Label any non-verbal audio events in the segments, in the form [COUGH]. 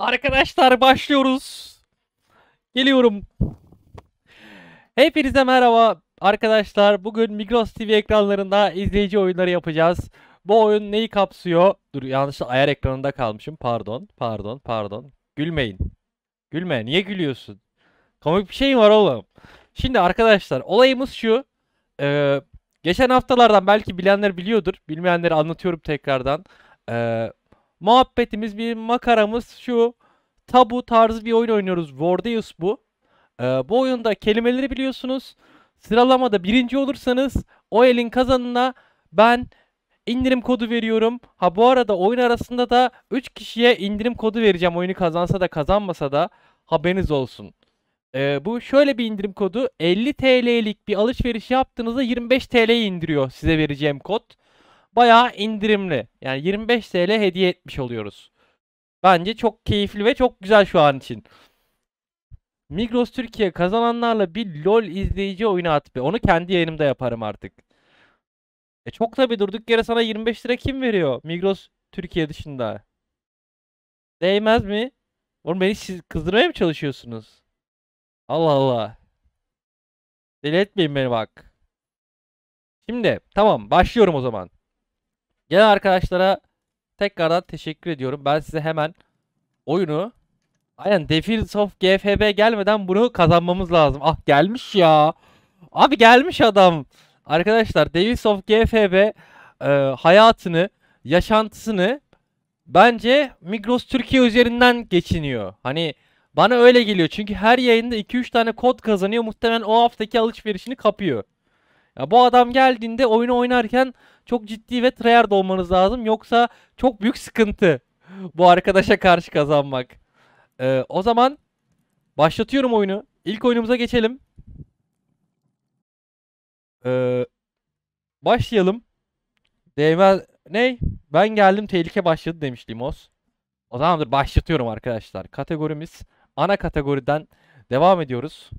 Arkadaşlar başlıyoruz. Geliyorum. Hepinize merhaba arkadaşlar. Bugün Migros TV ekranlarında izleyici oyunları yapacağız. Bu oyun neyi kapsıyor? Dur yanlış ayar ekranında kalmışım. Pardon, pardon, pardon. Gülmeyin. Gülme. Niye gülüyorsun? Komik bir şey var oğlum. Şimdi arkadaşlar olayımız şu. Ee, geçen haftalardan belki bilenler biliyordur. Bilmeyenleri anlatıyorum tekrardan. Ee, muhabbetimiz, bir makaramız şu. Tabu tarzı bir oyun oynuyoruz. Wordius bu. Ee, bu oyunda kelimeleri biliyorsunuz. Sıralamada birinci olursanız o elin kazanına ben indirim kodu veriyorum. Ha bu arada oyun arasında da 3 kişiye indirim kodu vereceğim. Oyunu kazansa da kazanmasa da haberiniz olsun. Ee, bu şöyle bir indirim kodu. 50 TL'lik bir alışveriş yaptığınızda 25 TL'yi indiriyor size vereceğim kod bayağı indirimli. Yani 25 TL hediye etmiş oluyoruz. Bence çok keyifli ve çok güzel şu an için. Migros Türkiye kazananlarla bir LOL izleyici oyunu at be. Onu kendi yayınımda yaparım artık. E çok tabi durduk yere sana 25 lira kim veriyor? Migros Türkiye dışında. Değmez mi? Oğlum beni siz kızdırmaya mı çalışıyorsunuz? Allah Allah. Deli etmeyin beni bak. Şimdi tamam başlıyorum o zaman. Gelen arkadaşlara tekrardan teşekkür ediyorum. Ben size hemen oyunu aynen Defense of GFB gelmeden bunu kazanmamız lazım. Ah gelmiş ya. Abi gelmiş adam. Arkadaşlar Davis of GFB e, hayatını, yaşantısını bence Migros Türkiye üzerinden geçiniyor. Hani bana öyle geliyor. Çünkü her yayında 2-3 tane kod kazanıyor. Muhtemelen o haftaki alışverişini kapıyor. Ya bu adam geldiğinde oyunu oynarken çok ciddi ve tryhard olmanız lazım. Yoksa çok büyük sıkıntı [LAUGHS] bu arkadaşa karşı kazanmak. Ee, o zaman başlatıyorum oyunu. İlk oyunumuza geçelim. Ee, başlayalım. Değmez... Ney? Ben geldim tehlike başladı demiş Limos. O zamandır başlatıyorum arkadaşlar. Kategorimiz ana kategoriden devam ediyoruz.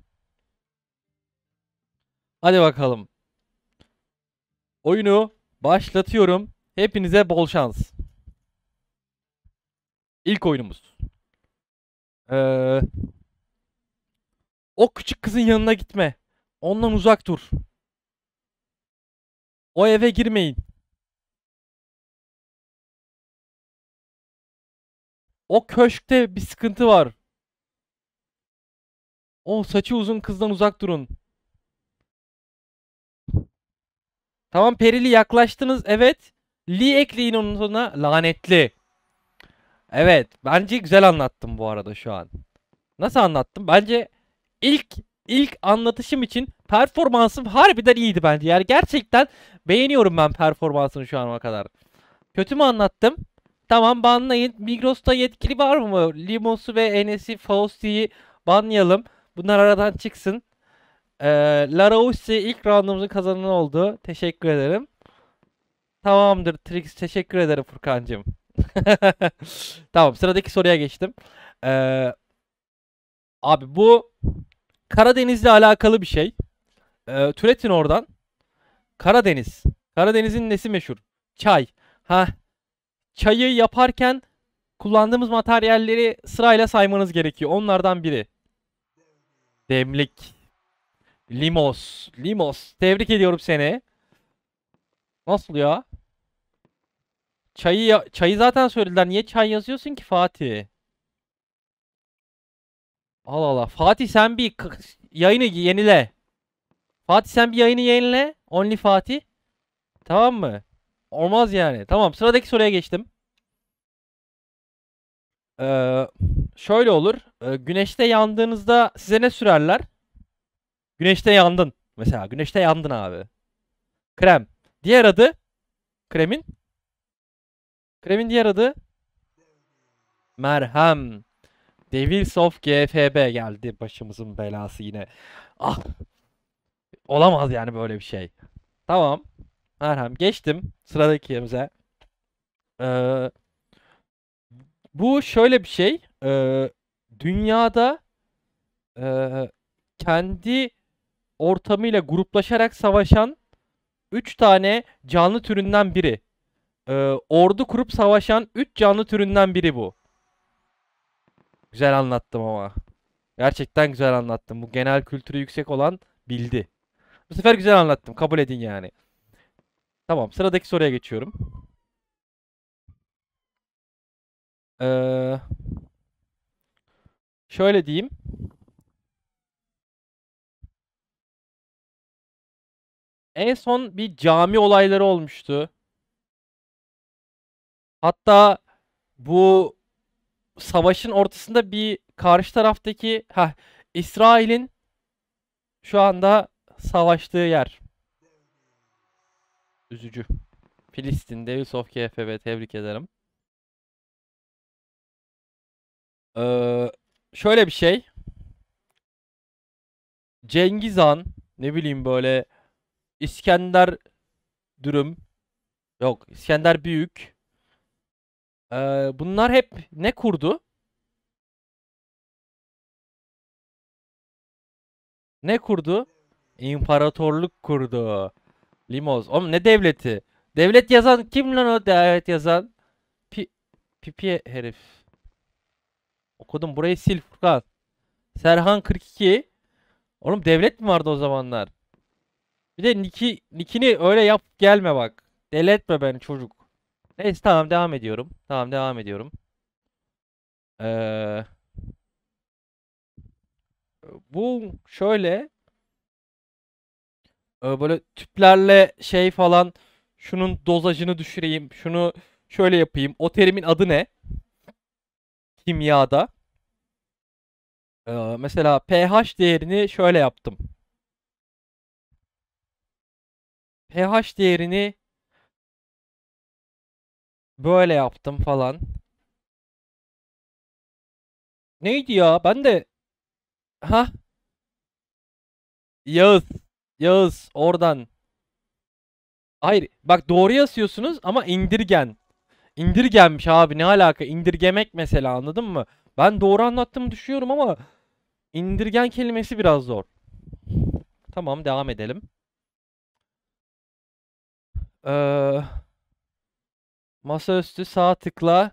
Hadi bakalım. Oyunu başlatıyorum. Hepinize bol şans. İlk oyunumuz. Ee, o küçük kızın yanına gitme. Ondan uzak dur. O eve girmeyin. O köşkte bir sıkıntı var. O saçı uzun kızdan uzak durun. Tamam perili yaklaştınız evet. Lee ekleyin onun sonuna lanetli. Evet bence güzel anlattım bu arada şu an. Nasıl anlattım? Bence ilk ilk anlatışım için performansım harbiden iyiydi bence. Yani gerçekten beğeniyorum ben performansını şu ana kadar. Kötü mü anlattım? Tamam banlayın. Migros'ta yetkili var mı? Limos'u ve Enes'i, Fausti'yi banlayalım. Bunlar aradan çıksın. Ee, Lara ilk roundumuzun kazananı oldu. Teşekkür ederim. Tamamdır Trix. Teşekkür ederim Furkan'cığım. [LAUGHS] tamam sıradaki soruya geçtim. Ee, abi bu Karadeniz'le alakalı bir şey. Ee, türetin oradan. Karadeniz. Karadeniz'in nesi meşhur? Çay. Ha. Çayı yaparken kullandığımız materyalleri sırayla saymanız gerekiyor. Onlardan biri. Demlik. Limos. Limos. Tebrik ediyorum seni. Nasıl ya? Çayı çayı zaten söylediler. Niye çay yazıyorsun ki Fatih? Allah Allah. Fatih sen bir yayını yenile. Fatih sen bir yayını yenile. Only Fatih. Tamam mı? Olmaz yani. Tamam sıradaki soruya geçtim. Ee, şöyle olur. Ee, güneşte yandığınızda size ne sürerler? Güneşte yandın. Mesela güneşte yandın abi. Krem. Diğer adı kremin kremin diğer adı merhem. Devils of GFB geldi başımızın belası yine. Ah. Olamaz yani böyle bir şey. Tamam. Merhem. Geçtim sıradakimize Ee, bu şöyle bir şey. Ee, dünyada e, kendi ortamıyla gruplaşarak savaşan 3 tane canlı türünden biri. Ee, ordu kurup savaşan 3 canlı türünden biri bu. Güzel anlattım ama. Gerçekten güzel anlattım. Bu genel kültürü yüksek olan bildi. Bu sefer güzel anlattım. Kabul edin yani. Tamam sıradaki soruya geçiyorum. Ee, şöyle diyeyim. En son bir cami olayları olmuştu. Hatta bu savaşın ortasında bir karşı taraftaki ha İsrail'in şu anda savaştığı yer. Üzücü. Filistin, Devils of KFB tebrik ederim. Ee, şöyle bir şey. Cengiz Han ne bileyim böyle İskender dürüm. Yok İskender büyük. Ee, bunlar hep ne kurdu? Ne kurdu? İmparatorluk kurdu. Limoz. Oğlum ne devleti? Devlet yazan kim lan o devlet yazan? Pi pipi herif. Okudum burayı sil Furkan. Serhan 42. Oğlum devlet mi vardı o zamanlar? Bir de Nick'i Nick'ini öyle yap gelme bak. Deletme beni çocuk. Neyse tamam devam ediyorum. Tamam devam ediyorum. Ee, bu şöyle e, böyle tüplerle şey falan şunun dozajını düşüreyim, şunu şöyle yapayım. O terimin adı ne? Kimyada. Ee, mesela pH değerini şöyle yaptım. pH değerini böyle yaptım falan. Neydi ya? Ben de ha Yağız Yağız oradan Hayır bak doğru yazıyorsunuz ama indirgen. İndirgenmiş abi ne alaka indirgemek mesela anladın mı? Ben doğru anlattığımı düşünüyorum ama indirgen kelimesi biraz zor. Tamam devam edelim. Ee, masaüstü sağ tıkla.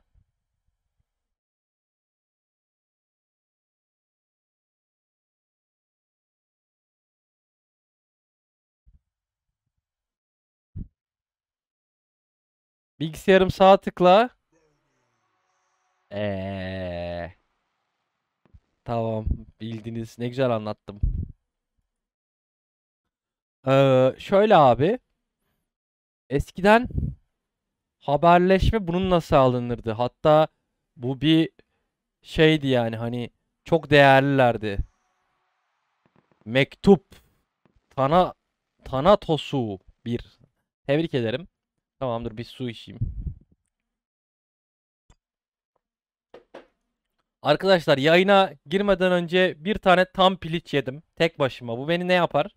Bilgisayarım sağ tıkla. Eee. Tamam. Bildiniz. Ne güzel anlattım. Ee, şöyle abi. Eskiden haberleşme bununla sağlanırdı. Hatta bu bir şeydi yani hani çok değerlilerdi. Mektup Tana Tanatosu bir. Tebrik ederim. Tamamdır bir su içeyim. Arkadaşlar yayına girmeden önce bir tane tam piliç yedim. Tek başıma. Bu beni ne yapar?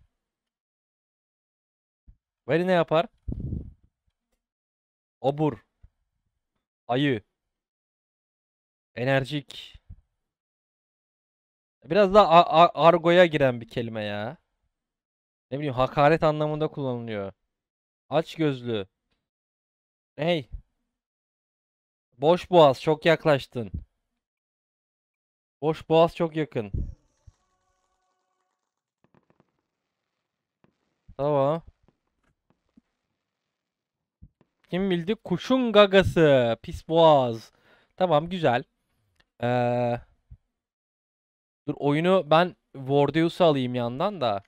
Beni ne yapar? Obur. Ayı. Enerjik. Biraz daha argoya giren bir kelime ya. Ne bileyim hakaret anlamında kullanılıyor. Aç gözlü. Hey. Boş boğaz çok yaklaştın. Boş boğaz çok yakın. Tamam. Kim bildi? Kuşun gagası. Pis boğaz. Tamam güzel. Ee, dur oyunu ben Vordeus'u alayım yandan da.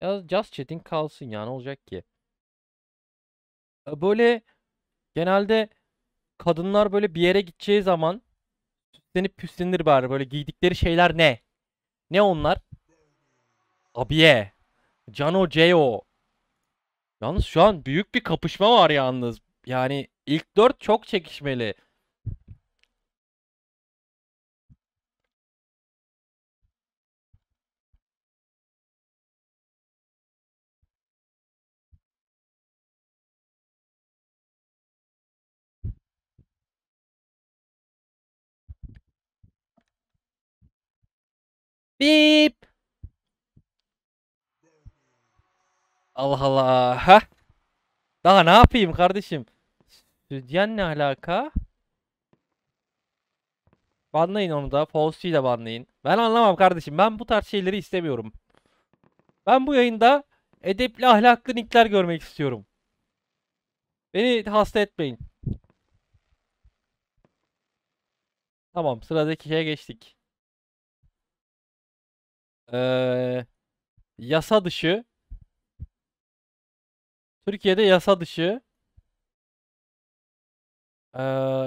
Ya Just Chatting kalsın ya ne olacak ki? Ee, böyle genelde kadınlar böyle bir yere gideceği zaman seni püslenir bari böyle giydikleri şeyler ne? Ne onlar? Abiye. Cano Ceo. Yalnız şu an büyük bir kapışma var yalnız. Yani ilk dört çok çekişmeli. Beep. Allah Allah. Ha? Daha ne yapayım kardeşim? Stüdyen ne alaka? Banlayın onu da. False'yu da banlayın. Ben anlamam kardeşim. Ben bu tarz şeyleri istemiyorum. Ben bu yayında edepli ahlaklı nickler görmek istiyorum. Beni hasta etmeyin. Tamam sıradaki şeye geçtik. Ee, yasa dışı Türkiye'de yasa dışı ee,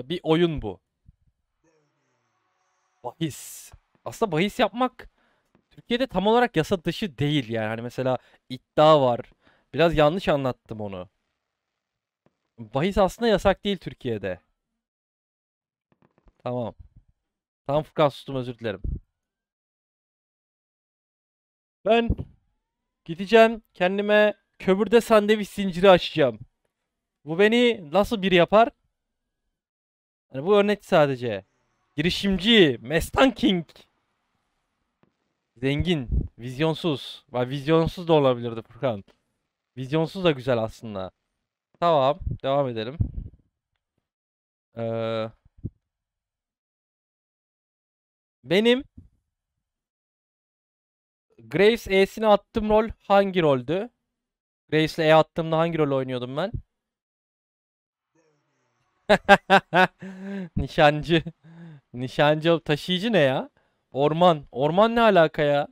bir oyun bu. Bahis. Aslında bahis yapmak Türkiye'de tam olarak yasa dışı değil yani. Hani mesela iddia var. Biraz yanlış anlattım onu. Bahis aslında yasak değil Türkiye'de. Tamam. Tam Furkan sustum özür dilerim. Ben gideceğim kendime kömürde sandviç zinciri açacağım. Bu beni nasıl bir yapar? Hani bu örnek sadece. Girişimci, Mestan King. Zengin, vizyonsuz. Vay vizyonsuz da olabilirdi Furkan. Vizyonsuz da güzel aslında. Tamam, devam edelim. Ee, benim Graves E'sini attığım rol hangi roldü? Grace'le E attığımda hangi rol oynuyordum ben? [LAUGHS] Nişancı. Nişancı taşıyıcı ne ya? Orman. Orman ne alaka ya?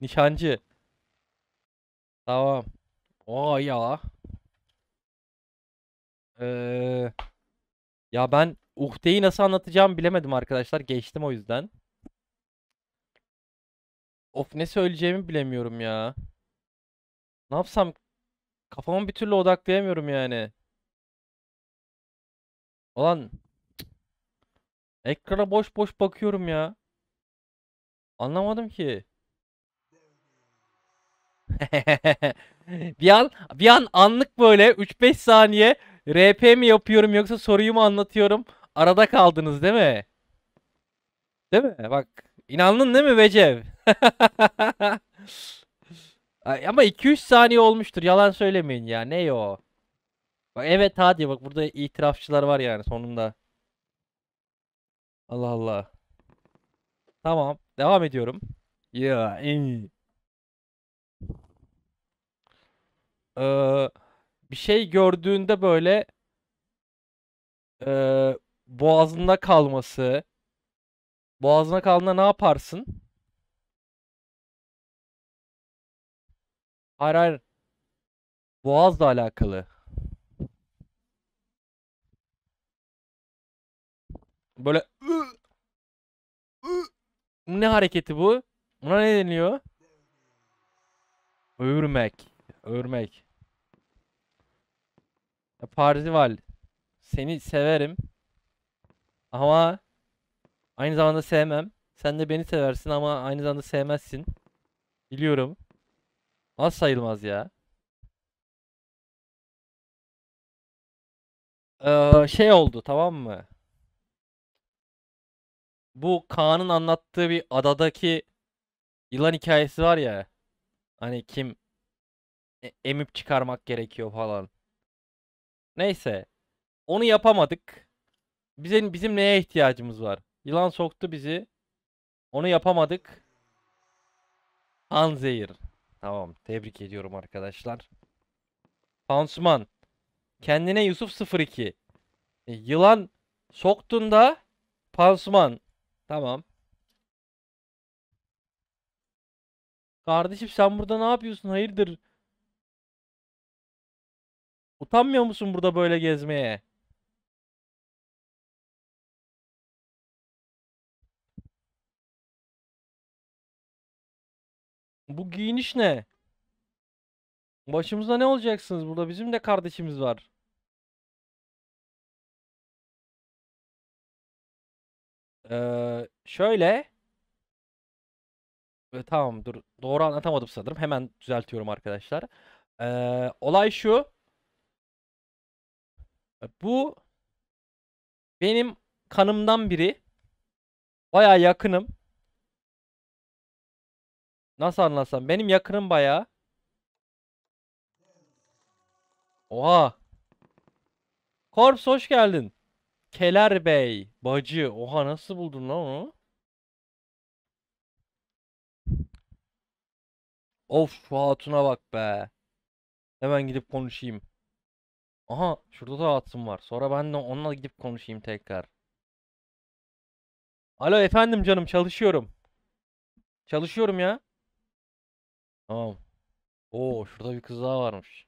Nişancı. Tamam. Aa ya. Ee, ya ben Uhte'yi nasıl anlatacağımı bilemedim arkadaşlar. Geçtim o yüzden. Of ne söyleyeceğimi bilemiyorum ya. Ne yapsam? Kafamı bir türlü odaklayamıyorum yani. Ulan. Ekrana boş boş bakıyorum ya. Anlamadım ki. [LAUGHS] bir an bir an anlık böyle 3-5 saniye RP mi yapıyorum yoksa soruyu mu anlatıyorum? Arada kaldınız değil mi? Değil mi? Bak inandın değil mi Vecev? [LAUGHS] Ama 2-3 saniye olmuştur. Yalan söylemeyin ya. Ne o? Bak evet hadi bak burada itirafçılar var yani sonunda. Allah Allah. Tamam. Devam ediyorum. Ya en iyi. Ee, bir şey gördüğünde böyle e, boğazında kalması. Boğazına kaldığında ne yaparsın? Hayır hayır. Boğazla alakalı. Böyle ne hareketi bu? Buna ne deniliyor? öğürmek. Örmek. Parzival. Seni severim. Ama aynı zamanda sevmem. Sen de beni seversin ama aynı zamanda sevmezsin. Biliyorum. Az sayılmaz ya. Ee, şey oldu tamam mı? Bu Kaan'ın anlattığı bir adadaki yılan hikayesi var ya. Hani kim e emip çıkarmak gerekiyor falan. Neyse. Onu yapamadık. Bizim, bizim neye ihtiyacımız var? Yılan soktu bizi. Onu yapamadık. Hanzehir. Tamam. Tebrik ediyorum arkadaşlar. Pansuman. Kendine Yusuf 02. E, yılan soktun da pansuman. Tamam. Kardeşim sen burada ne yapıyorsun? Hayırdır? Utanmıyor musun burada böyle gezmeye? Bu giyiniş ne? Başımızda ne olacaksınız? Burada bizim de kardeşimiz var. Ee, şöyle. Ee, tamam dur. Doğru anlatamadım sanırım. Hemen düzeltiyorum arkadaşlar. Ee, olay şu. Bu benim kanımdan biri. Baya yakınım. Nasıl anlatsam? Benim yakınım bayağı. Oha. Korps hoş geldin. Keler Bey. Bacı. Oha nasıl buldun lan onu? Of şu hatuna bak be. Hemen gidip konuşayım. Aha şurada da hatun var. Sonra ben de onunla gidip konuşayım tekrar. Alo efendim canım çalışıyorum. Çalışıyorum ya. Tamam. Oo şurada bir kız daha varmış.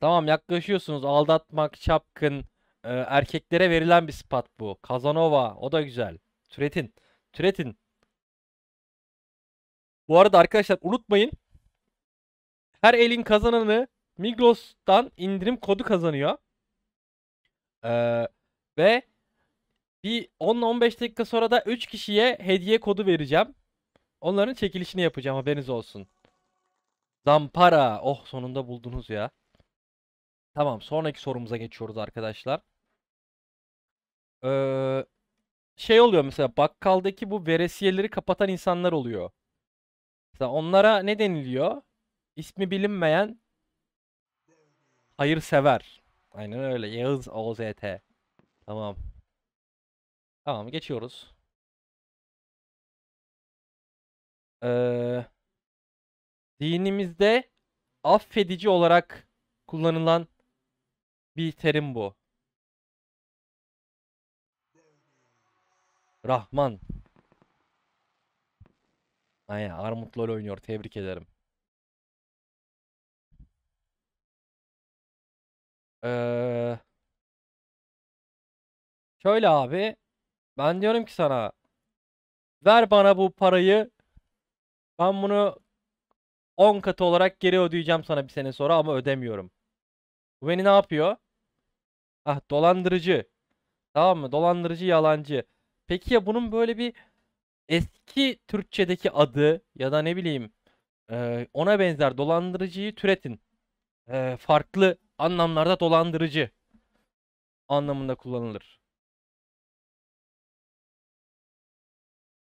Tamam yaklaşıyorsunuz. Aldatmak, çapkın, e, erkeklere verilen bir spat bu. Kazanova. O da güzel. Türetin. Türetin. Bu arada arkadaşlar unutmayın. Her elin kazananı Migros'tan indirim kodu kazanıyor. Ee, ve bir 10-15 dakika sonra da 3 kişiye hediye kodu vereceğim. Onların çekilişini yapacağım haberiniz olsun. Zampara. Oh sonunda buldunuz ya. Tamam sonraki sorumuza geçiyoruz arkadaşlar. Ee, şey oluyor mesela bakkaldaki bu veresiyeleri kapatan insanlar oluyor. Mesela onlara ne deniliyor? İsmi bilinmeyen hayırsever. Aynen öyle. Yağız OZT. Tamam. Tamam geçiyoruz. Ee, dinimizde affedici olarak kullanılan bir terim bu. Rahman. Aynen Armut LoL oynuyor. Tebrik ederim. Ee, şöyle abi. Ben diyorum ki sana. Ver bana bu parayı. Ben bunu 10 katı olarak geri ödeyeceğim sana bir sene sonra ama ödemiyorum. Bu beni ne yapıyor? Ah dolandırıcı. Tamam mı? Dolandırıcı yalancı. Peki ya bunun böyle bir eski Türkçedeki adı ya da ne bileyim ona benzer dolandırıcıyı türetin. farklı anlamlarda dolandırıcı anlamında kullanılır.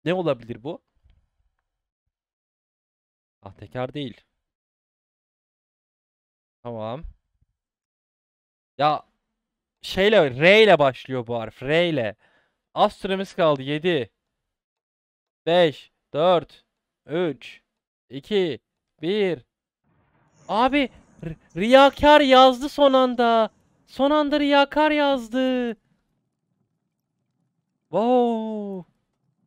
Ne olabilir bu? Ah teker değil. Tamam. Ya şeyle R ile başlıyor bu harf. R ile. Az süremiz kaldı. 7 5 4 3 2 1 Abi riyakar yazdı son anda. Son anda riyakar yazdı. Wow.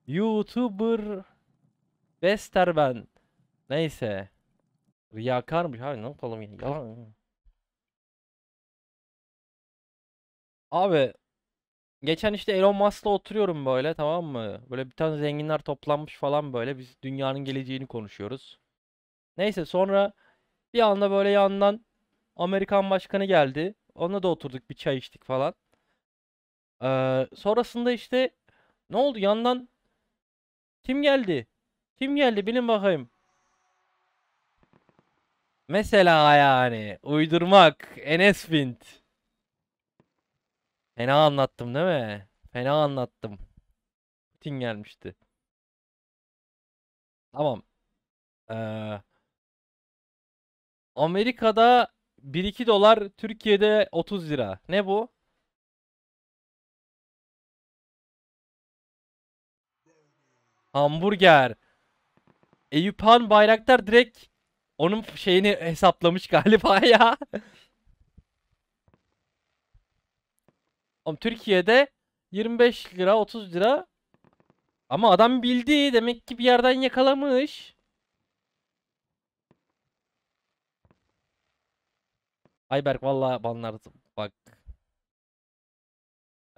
YouTuber Bester ben. Neyse. Riyakarmış abi ne yapalım ya. Yalan. Abi geçen işte Elon Musk'la oturuyorum böyle tamam mı? Böyle bir tane zenginler toplanmış falan böyle biz dünyanın geleceğini konuşuyoruz. Neyse sonra bir anda böyle yandan Amerikan başkanı geldi. Onunla da oturduk bir çay içtik falan. Ee, sonrasında işte ne oldu yandan kim geldi? Kim geldi bilin bakayım. Mesela yani uydurmak Enes Bint. Fena anlattım değil mi? Fena anlattım. Putin gelmişti. Tamam. Ee, Amerika'da 1-2 dolar, Türkiye'de 30 lira. Ne bu? Hamburger. Eyüphan Bayraktar direkt onun şeyini hesaplamış [LAUGHS] galiba ya. Ama Türkiye'de 25 lira 30 lira. Ama adam bildi. Demek ki bir yerden yakalamış. Ayberk valla banlardı. Bak.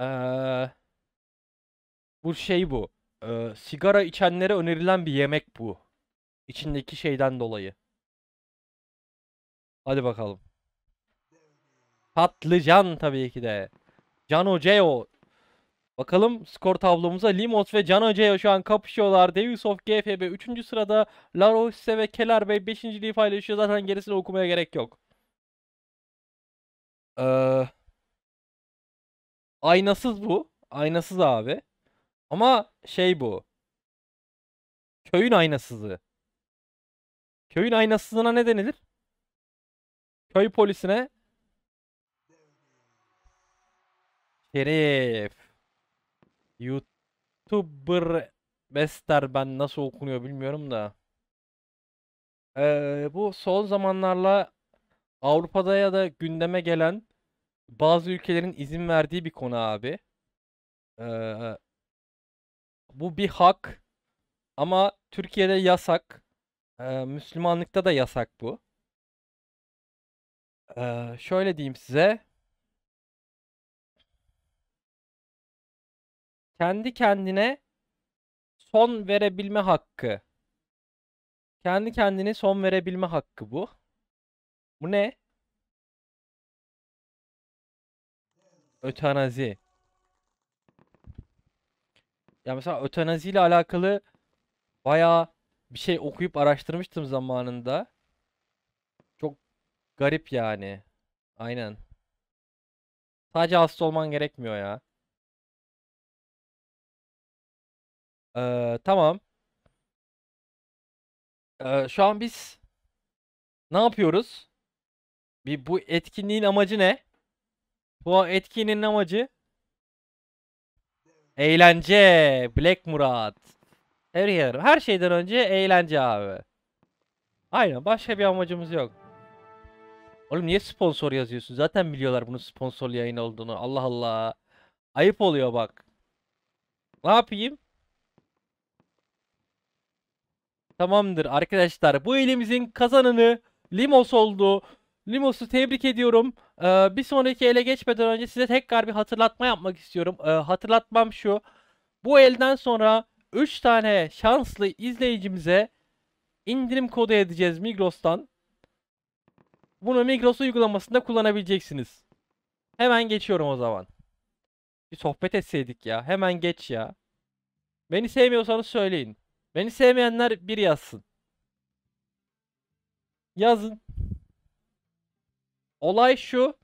Ee, bu şey bu. Ee, sigara içenlere önerilen bir yemek bu. İçindeki şeyden dolayı. Hadi bakalım. Patlıcan tabii ki de. Cano Ceo. Bakalım skor tablomuza Limos ve Cano Ceo şu an kapışıyorlar. Deus of GFB 3. sırada. Larose ve Keller Bey 5. liği paylaşıyor. Zaten gerisini okumaya gerek yok. Ee, aynasız bu. Aynasız abi. Ama şey bu. Köyün aynasızı. Köyün aynasızına ne denilir? Köy polisine. Şerif. YouTuber Bester ben nasıl okunuyor bilmiyorum da. Ee, bu son zamanlarla Avrupa'da ya da gündeme gelen bazı ülkelerin izin verdiği bir konu abi. Ee, bu bir hak ama Türkiye'de yasak. Ee, Müslümanlıkta da yasak bu şöyle diyeyim size. Kendi kendine son verebilme hakkı. Kendi kendine son verebilme hakkı bu. Bu ne? Ötenazi. Ya mesela ötenazi ile alakalı bayağı bir şey okuyup araştırmıştım zamanında. Garip yani. Aynen. Sadece hasta olman gerekmiyor ya. Ee, tamam. Ee, şu an biz ne yapıyoruz? Bir bu etkinliğin amacı ne? Bu etkinliğin amacı eğlence. Black Murat. Her yer. Her şeyden önce eğlence abi. Aynen başka bir amacımız yok. Oğlum niye sponsor yazıyorsun? Zaten biliyorlar bunun sponsor yayın olduğunu. Allah Allah. Ayıp oluyor bak. Ne yapayım? Tamamdır arkadaşlar. Bu elimizin kazananı Limos oldu. Limos'u tebrik ediyorum. Ee, bir sonraki ele geçmeden önce size tekrar bir hatırlatma yapmak istiyorum. Ee, hatırlatmam şu. Bu elden sonra 3 tane şanslı izleyicimize indirim kodu edeceğiz Migros'tan. Bunu Migros uygulamasında kullanabileceksiniz. Hemen geçiyorum o zaman. Bir sohbet etseydik ya. Hemen geç ya. Beni sevmiyorsanız söyleyin. Beni sevmeyenler bir yazsın. Yazın. Olay şu.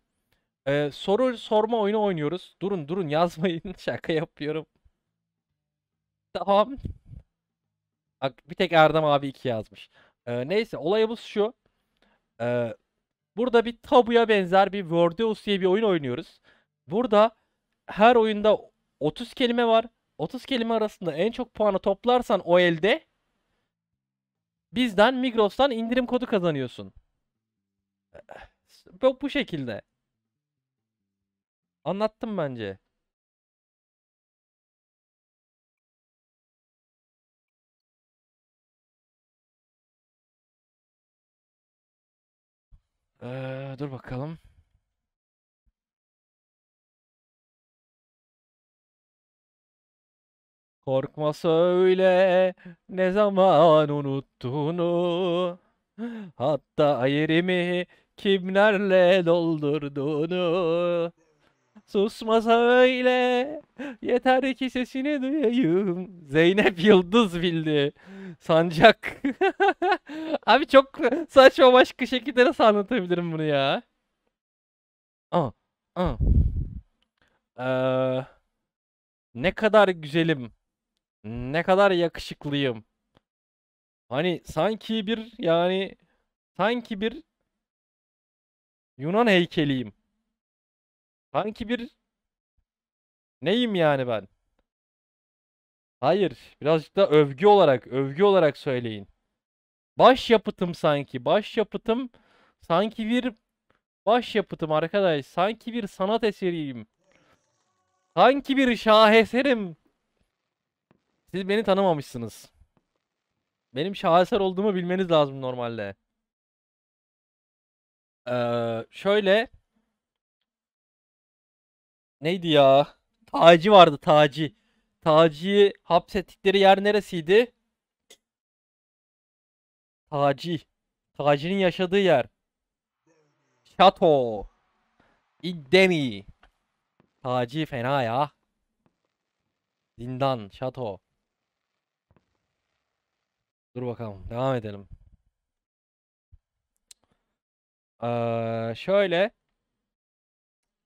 Ee, soru sorma oyunu oynuyoruz. Durun durun yazmayın. [LAUGHS] Şaka yapıyorum. Tamam. Bak bir tek Erdem abi iki yazmış. Ee, neyse olayımız şu. Ee, Burada bir tabuya benzer bir Wordeus diye bir oyun oynuyoruz. Burada her oyunda 30 kelime var. 30 kelime arasında en çok puanı toplarsan o elde bizden Migros'tan indirim kodu kazanıyorsun. Bu, bu şekilde. Anlattım bence. Ee, dur bakalım. Korkma söyle ne zaman unuttun Hatta yerimi kimlerle doldurduğunu Susmasa öyle. Yeter ki sesini duyayım. Zeynep Yıldız bildi. Sancak. [LAUGHS] Abi çok saçma başka şekilde nasıl anlatabilirim bunu ya? Aa, aa. Ee, ne kadar güzelim. Ne kadar yakışıklıyım. Hani sanki bir yani sanki bir Yunan heykeliyim. Sanki bir neyim yani ben? Hayır. Birazcık da övgü olarak, övgü olarak söyleyin. Baş yapıtım sanki. Baş yapıtım sanki bir baş yapıtım arkadaş. Sanki bir sanat eseriyim. Sanki bir şaheserim. Siz beni tanımamışsınız. Benim şaheser olduğumu bilmeniz lazım normalde. Ee, şöyle Neydi ya? Taci vardı Taci. Taci'yi hapsettikleri yer neresiydi? Taci. Taci'nin yaşadığı yer. Şato. İddemi. Taci fena ya. Zindan, şato. Dur bakalım. Devam edelim. Ee, şöyle.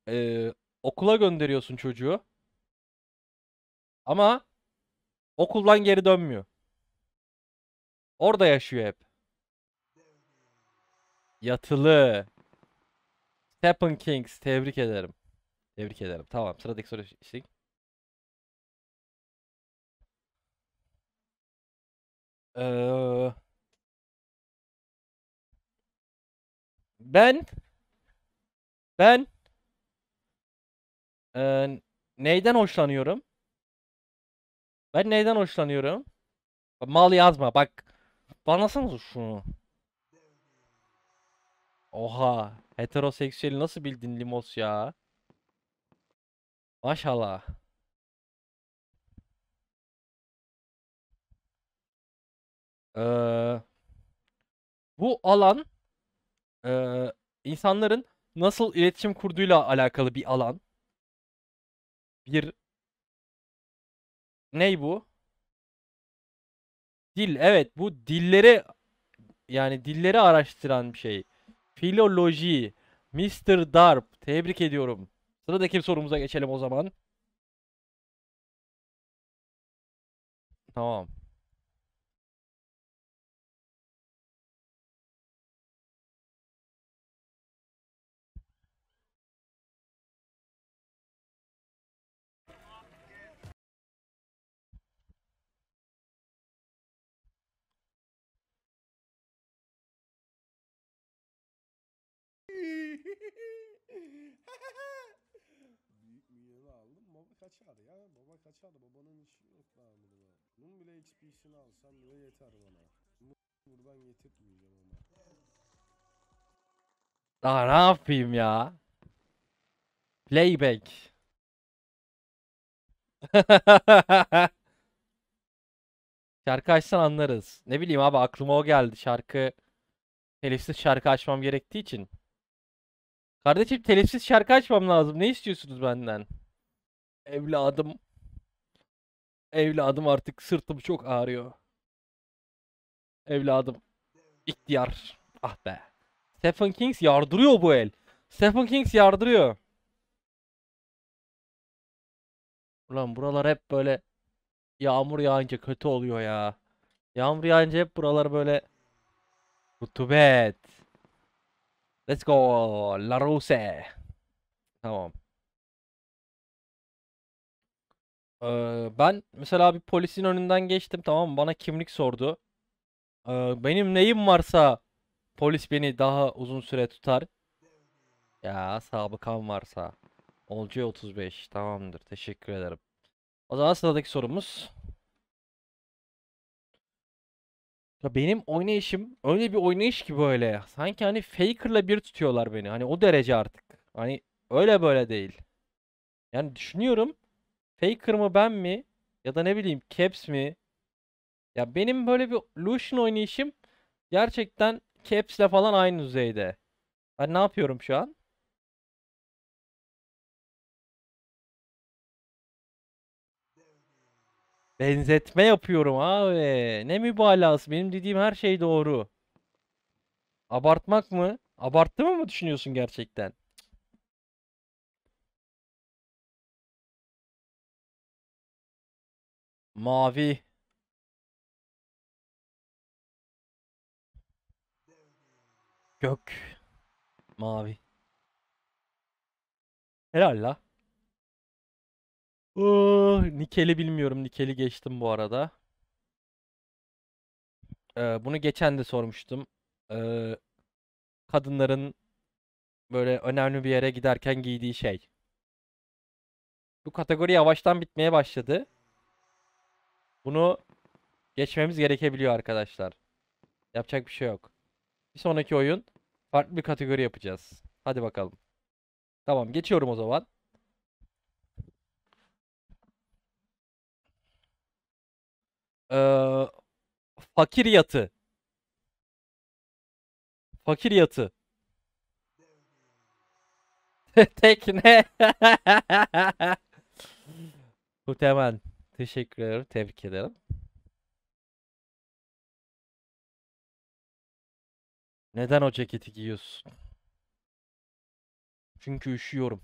Ee, Okula gönderiyorsun çocuğu. Ama okuldan geri dönmüyor. Orada yaşıyor hep. Yatılı. Stephen Kings tebrik ederim. Tebrik ederim. Tamam sıradaki soru şey. Ee, ben ben ee, neyden hoşlanıyorum? Ben neyden hoşlanıyorum? Mal yazma bak. Anlasanız şunu. Oha. Heteroseksüeli nasıl bildin Limos ya? Maşallah. Ee, bu alan e, insanların nasıl iletişim kurduğuyla alakalı bir alan bir ney bu? Dil. Evet bu dilleri yani dilleri araştıran bir şey. Filoloji. Mr. Darp. Tebrik ediyorum. Sıradaki sorumuza geçelim o zaman. Tamam. [LAUGHS] Büyük milyonu aldım. Baba kaçar ya. Baba kaçar. Babanın işi yok lan burada. Bunun bile XP'sini alsam bile yeter bana. Bunu buradan getirtmeyeceğim ama. Daha ne yapayım ya? Playback. [LAUGHS] şarkı açsan anlarız. Ne bileyim abi aklıma o geldi. Şarkı telifsiz şarkı açmam gerektiği için. Kardeşim telifsiz şarkı açmam lazım. Ne istiyorsunuz benden? Evladım. Evladım artık sırtım çok ağrıyor. Evladım. İhtiyar. Ah be. Stephen Kings yardırıyor bu el. Stephen Kings yardırıyor. Ulan buralar hep böyle yağmur yağınca kötü oluyor ya. Yağmur yağınca hep buralar böyle rutubet. Let's go La Rose. Tamam. Ee, ben mesela bir polisin önünden geçtim tamam Bana kimlik sordu. Ee, benim neyim varsa polis beni daha uzun süre tutar. Ya sabıkan varsa. Olcu 35 tamamdır teşekkür ederim. O zaman sıradaki sorumuz. Ya benim oynayışım öyle bir oynayış ki böyle. Sanki hani Faker'la bir tutuyorlar beni. Hani o derece artık. Hani öyle böyle değil. Yani düşünüyorum. Faker mı ben mi? Ya da ne bileyim Caps mi? Ya benim böyle bir Lucian oynayışım gerçekten Caps'le falan aynı düzeyde. Ben ne yapıyorum şu an? Benzetme yapıyorum abi. Ne mübalağası. Benim dediğim her şey doğru. Abartmak mı? Abarttığımı mı düşünüyorsun gerçekten? Mavi. Gök. Mavi. Helal la. Oh, Nikel'i bilmiyorum. Nikel'i geçtim bu arada. Ee, bunu geçen de sormuştum. Ee, kadınların böyle önemli bir yere giderken giydiği şey. Bu kategori yavaştan bitmeye başladı. Bunu geçmemiz gerekebiliyor arkadaşlar. Yapacak bir şey yok. Bir sonraki oyun farklı bir kategori yapacağız. Hadi bakalım. Tamam geçiyorum o zaman. Ee, fakir yatı. Fakir yatı. [LAUGHS] Tekne. Muhtemel. [LAUGHS] Teşekkür ederim. Tebrik ederim. Neden o ceketi giyiyorsun? Çünkü üşüyorum.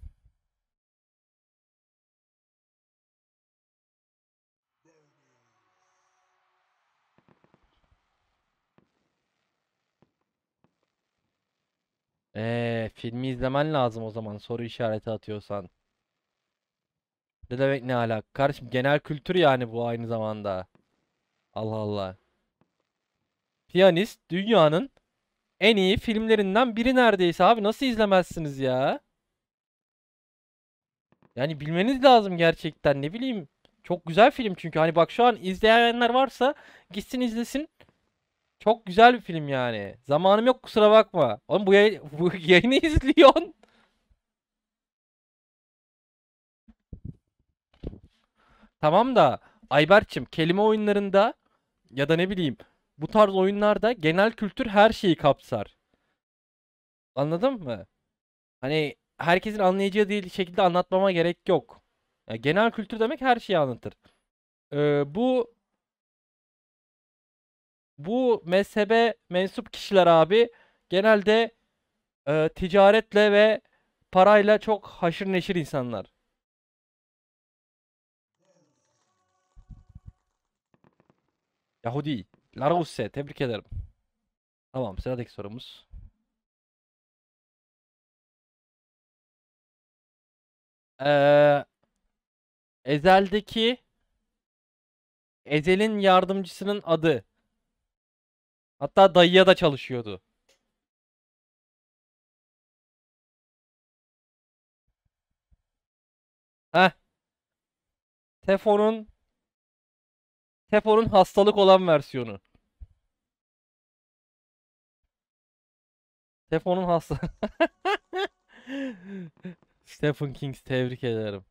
Eee filmi izlemen lazım o zaman soru işareti atıyorsan. Ne demek ne alaka? Kardeşim genel kültür yani bu aynı zamanda. Allah Allah. Piyanist dünyanın en iyi filmlerinden biri neredeyse abi nasıl izlemezsiniz ya? Yani bilmeniz lazım gerçekten ne bileyim. Çok güzel film çünkü hani bak şu an izleyenler varsa gitsin izlesin. Çok güzel bir film yani. Zamanım yok kusura bakma. Oğlum bu, yay bu [LAUGHS] yayını izliyorsun. Tamam da Ayberçim kelime oyunlarında ya da ne bileyim bu tarz oyunlarda genel kültür her şeyi kapsar. Anladın mı? Hani herkesin anlayacağı değil şekilde anlatmama gerek yok. Yani genel kültür demek her şeyi anlatır. Ee, bu bu mezhebe mensup kişiler abi genelde e, ticaretle ve parayla çok haşır neşir insanlar. Yahudi. Larousse. Tebrik ederim. Tamam sıradaki sorumuz. Ee, Ezel'deki Ezel'in yardımcısının adı. Hatta dayıya da çalışıyordu. Heh. Tefon'un Tefon'un hastalık olan versiyonu. Tefon'un hasta. [LAUGHS] Stephen King tebrik ederim.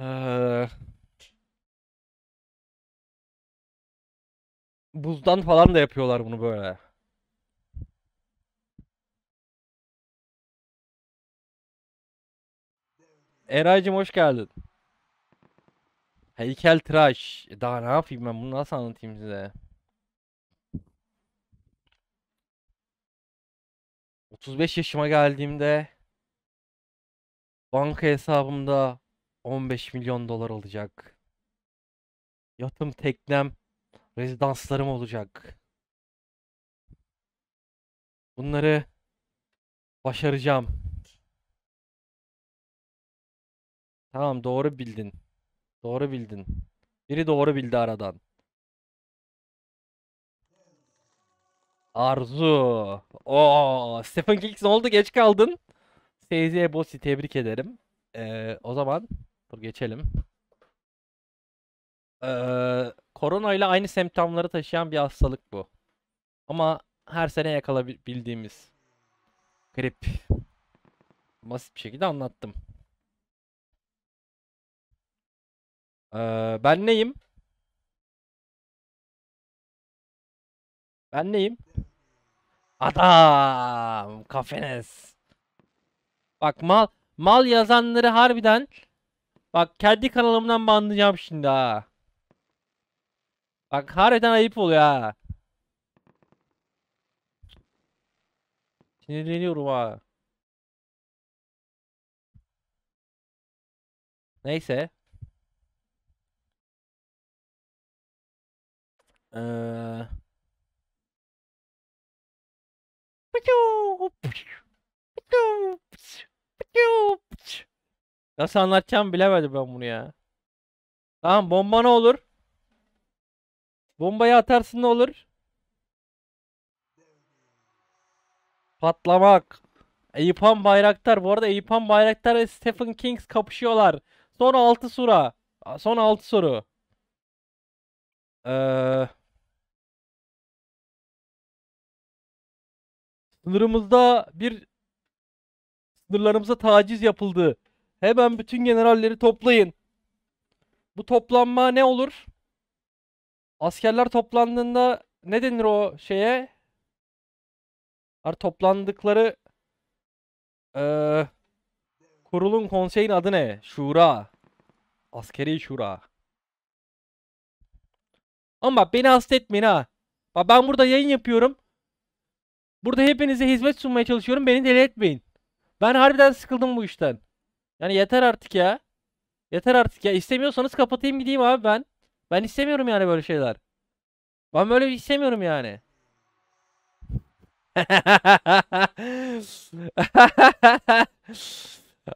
Ee... buzdan falan da yapıyorlar bunu böyle. Eray'cım hoş geldin. Heykel tıraş. E, daha ne yapayım ben bunu nasıl anlatayım size? 35 yaşıma geldiğimde banka hesabımda 15 milyon dolar olacak. Yatım teknem rezidanslarım olacak. Bunları başaracağım. Tamam doğru bildin. Doğru bildin. Biri doğru bildi aradan. Arzu. Oo, Stephen King ne oldu? Geç kaldın. Seyzi bossi tebrik ederim. Ee, o zaman dur geçelim. Ee, Koronayla aynı semptomları taşıyan bir hastalık bu. Ama her sene yakalabildiğimiz grip. Basit bir şekilde anlattım. Ee, ben neyim? Ben neyim? Adam kafeniz. Bak mal mal yazanları harbiden bak kendi kanalımdan banlayacağım şimdi ha. Bak harbiden ayıp oluyor ha. Sinirleniyorum ha. Neyse. Ee... Nasıl anlatacağım bilemedim ben bunu ya. Tamam bomba ne olur? Bombayı atarsın ne olur? Patlamak. Eyüphan Bayraktar. Bu arada Eyüphan Bayraktar ve Stephen Kings kapışıyorlar. Son 6 sura. Son 6 soru. Ee, sınırımızda bir sınırlarımıza taciz yapıldı. Hemen bütün generalleri toplayın. Bu toplanma ne olur? Askerler toplandığında ne denir o şeye? Ar toplandıkları ee, kurulun konseyin adı ne? Şura. Askeri şura. Ama beni hasta etmeyin ha. Bak ben burada yayın yapıyorum. Burada hepinize hizmet sunmaya çalışıyorum. Beni deli etmeyin. Ben harbiden sıkıldım bu işten. Yani yeter artık ya. Yeter artık ya. İstemiyorsanız kapatayım gideyim abi ben. Ben istemiyorum yani böyle şeyler. Ben böyle istemiyorum yani. [LAUGHS]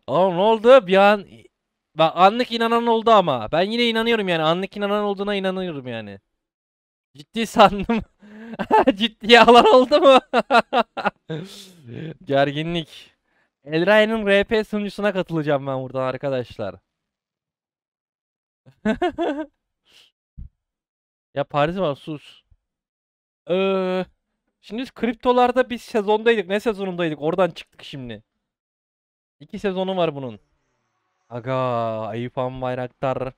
Oğlum ne oldu? Bir an ben anlık inanan oldu ama. Ben yine inanıyorum yani. Anlık inanan olduğuna inanıyorum yani. Ciddi sandım. [LAUGHS] Ciddi alan oldu mu? [LAUGHS] Gerginlik. Elray'ın RP sunucusuna katılacağım ben buradan arkadaşlar. Ya Paris var sus. Ee, şimdi kriptolarda biz sezondaydık. Ne sezonundaydık? Oradan çıktık şimdi. İki sezonu var bunun. Aga Ayıpan Bayraktar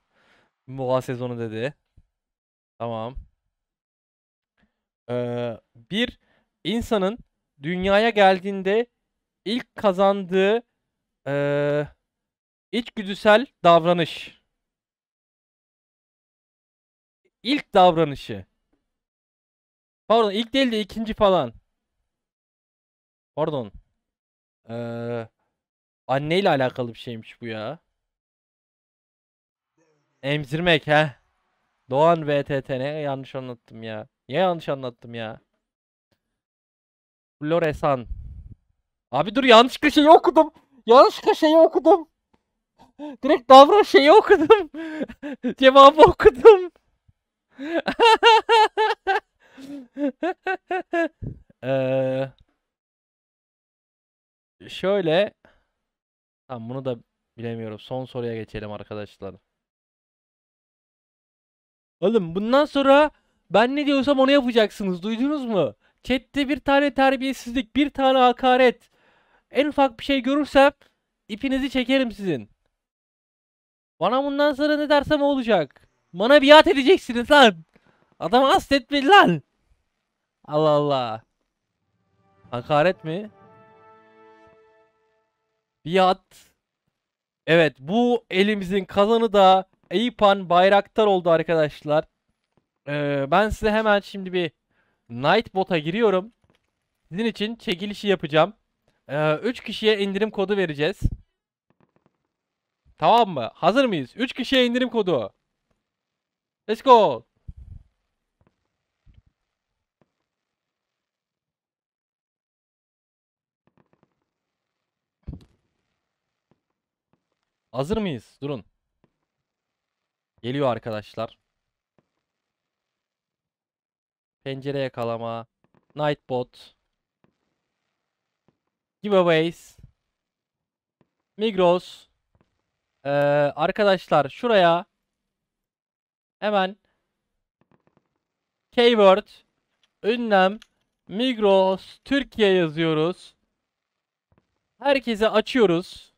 Moğa sezonu dedi. Tamam. Ee, bir insanın dünyaya geldiğinde ilk kazandığı e, içgüdüsel davranış ilk davranışı. Pardon ilk değil de ikinci falan. Pardon. Ee, anneyle alakalı bir şeymiş bu ya. Emzirmek he. Doğan VTT ne yanlış anlattım ya. Niye yanlış anlattım ya? Floresan. Abi dur yanlışlıkla şeyi okudum. Yanlışlıkla şeyi okudum. Direkt davran şeyi okudum. Cevabı okudum. [LAUGHS] ee, şöyle tam bunu da bilemiyorum. Son soruya geçelim arkadaşlar. Oğlum bundan sonra ben ne diyorsam onu yapacaksınız. Duydunuz mu? Chat'te bir tane terbiyesizlik, bir tane hakaret. En ufak bir şey görürsem ipinizi çekerim sizin. Bana bundan sonra ne dersem olacak. Bana biat edeceksiniz lan. Adamı hasretmeyin lan. Allah Allah. Hakaret mi? Biat. Evet bu elimizin kazanı da Eyüpan Bayraktar oldu arkadaşlar. Ee, ben size hemen şimdi bir Nightbot'a giriyorum. Sizin için çekilişi yapacağım. 3 ee, kişiye indirim kodu vereceğiz. Tamam mı? Hazır mıyız? 3 kişiye indirim kodu. Let's go. Hazır mıyız? Durun. Geliyor arkadaşlar. Pencere yakalama. Nightbot. Giveaways. Migros. Ee, arkadaşlar şuraya Hemen keyword ünlem Migros Türkiye yazıyoruz. Herkese açıyoruz.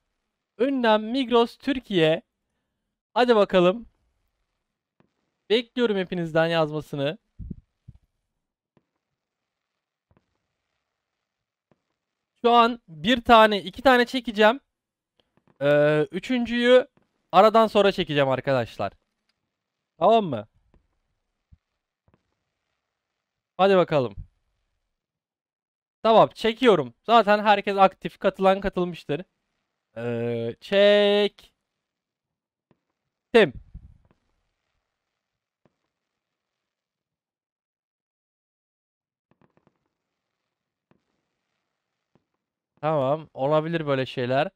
Ünlem Migros Türkiye. Hadi bakalım. Bekliyorum hepinizden yazmasını. Şu an bir tane, iki tane çekeceğim. Ee, üçüncüyü aradan sonra çekeceğim arkadaşlar. Tamam mı? Hadi bakalım. Tamam çekiyorum. Zaten herkes aktif. Katılan katılmıştır. Ee, çek. Tim. Tamam. Olabilir böyle şeyler.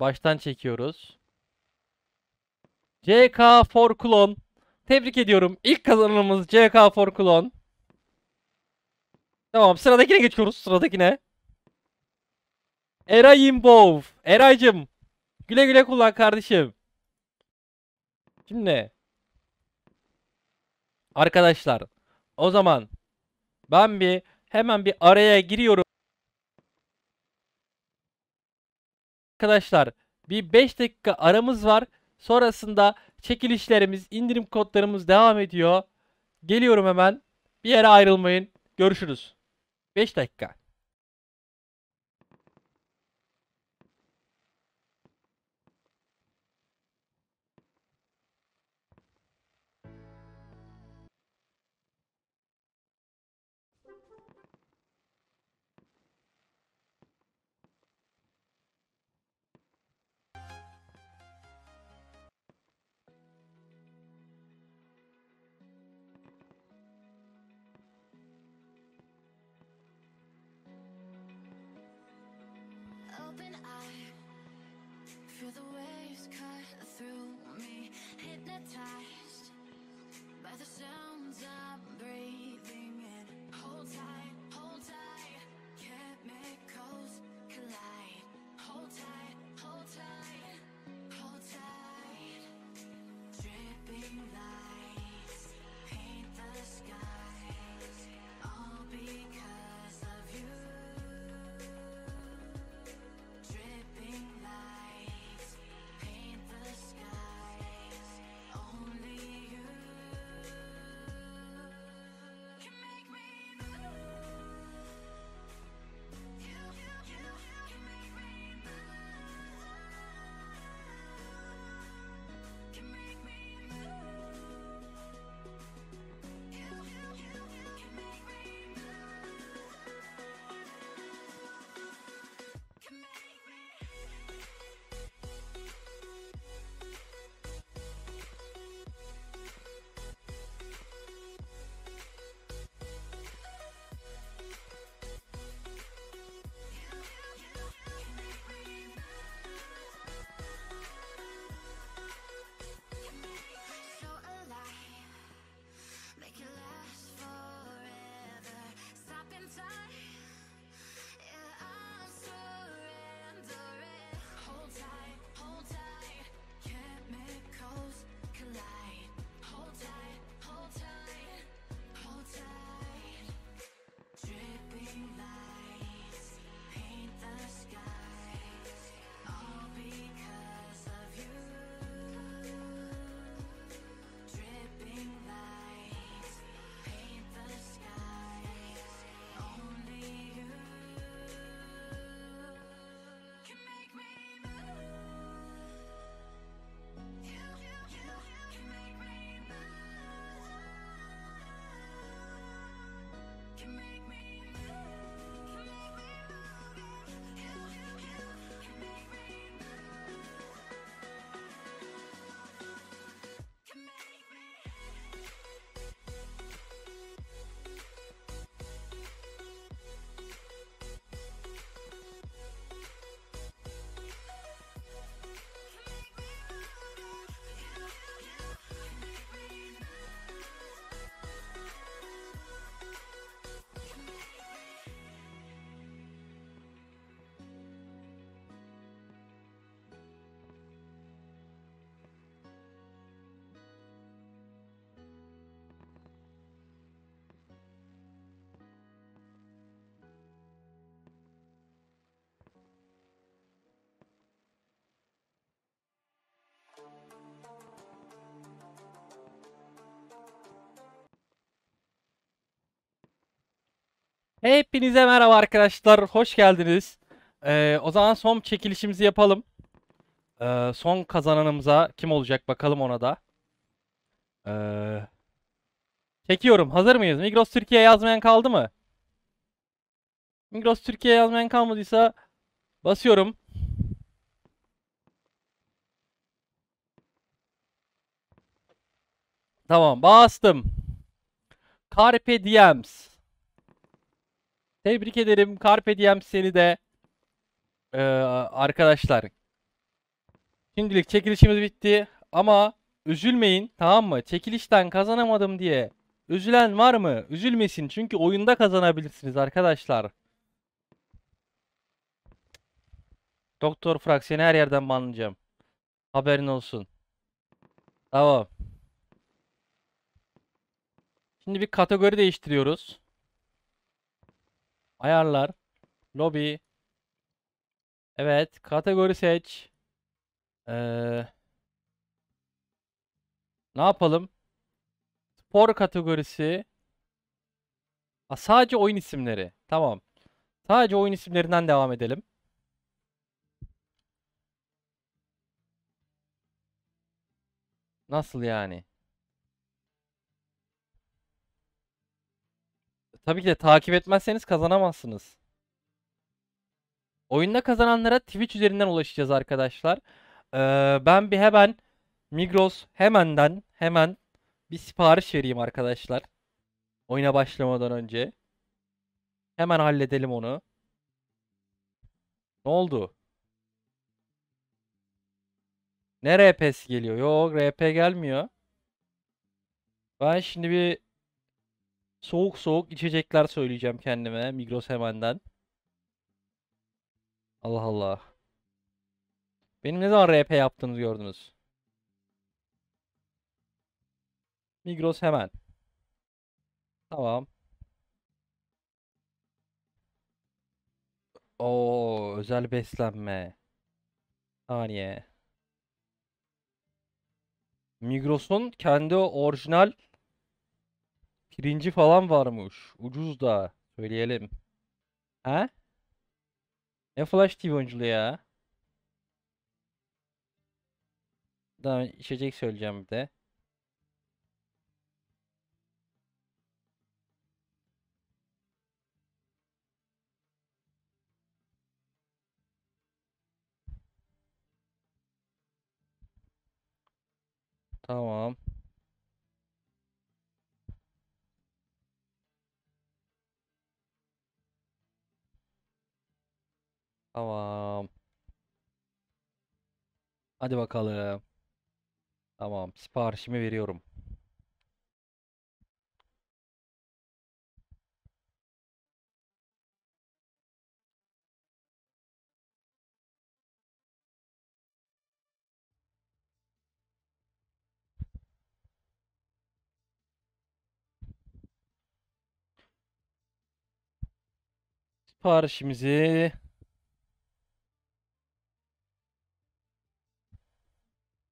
Baştan çekiyoruz. JK for clone. Tebrik ediyorum. İlk kazananımız CK4 Clone. Tamam sıradakine geçiyoruz. Sıradakine. Eray Imbov. Eray'cım. Güle güle kullan kardeşim. Şimdi. Arkadaşlar. O zaman. Ben bir hemen bir araya giriyorum. Arkadaşlar. Bir 5 dakika aramız var. Sonrasında Çekilişlerimiz, indirim kodlarımız devam ediyor. Geliyorum hemen. Bir yere ayrılmayın. Görüşürüz. 5 dakika. Hepinize merhaba arkadaşlar. Hoş geldiniz. Ee, o zaman son çekilişimizi yapalım. Ee, son kazananımıza kim olacak bakalım ona da. Ee, çekiyorum. Hazır mıyız? Migros Türkiye yazmayan kaldı mı? Migros Türkiye yazmayan kalmadıysa basıyorum. Tamam bastım. Carpe Diems. Tebrik ederim. Carpe Diem seni de. Ee, arkadaşlar. Şimdilik çekilişimiz bitti. Ama üzülmeyin tamam mı? Çekilişten kazanamadım diye. Üzülen var mı? Üzülmesin. Çünkü oyunda kazanabilirsiniz arkadaşlar. Doktor fraksiyonu her yerden banlayacağım. Haberin olsun. Tamam. Şimdi bir kategori değiştiriyoruz. Ayarlar. Lobby. Evet. Kategori seç. Ee, ne yapalım? Spor kategorisi. Aa, sadece oyun isimleri. Tamam. Sadece oyun isimlerinden devam edelim. Nasıl yani? Tabii ki de takip etmezseniz kazanamazsınız. Oyunda kazananlara Twitch üzerinden ulaşacağız arkadaşlar. Ee, ben bir hemen Migros hemenden hemen bir sipariş vereyim arkadaşlar. Oyuna başlamadan önce. Hemen halledelim onu. Ne oldu? Ne RP'si geliyor? Yok RP gelmiyor. Ben şimdi bir Soğuk soğuk içecekler söyleyeceğim kendime Migros hemenden. Allah Allah. Benim ne zaman RP yaptığınızı gördünüz. Migros hemen. Tamam. O özel beslenme. Saniye. Migros'un kendi orijinal Pirinci falan varmış. Ucuz da. Söyleyelim. Ha? Ne Flash TV oyunculuğu ya? Daha içecek söyleyeceğim bir de. Tamam. Tamam. Hadi bakalım. Tamam. Siparişimi veriyorum. Siparişimizi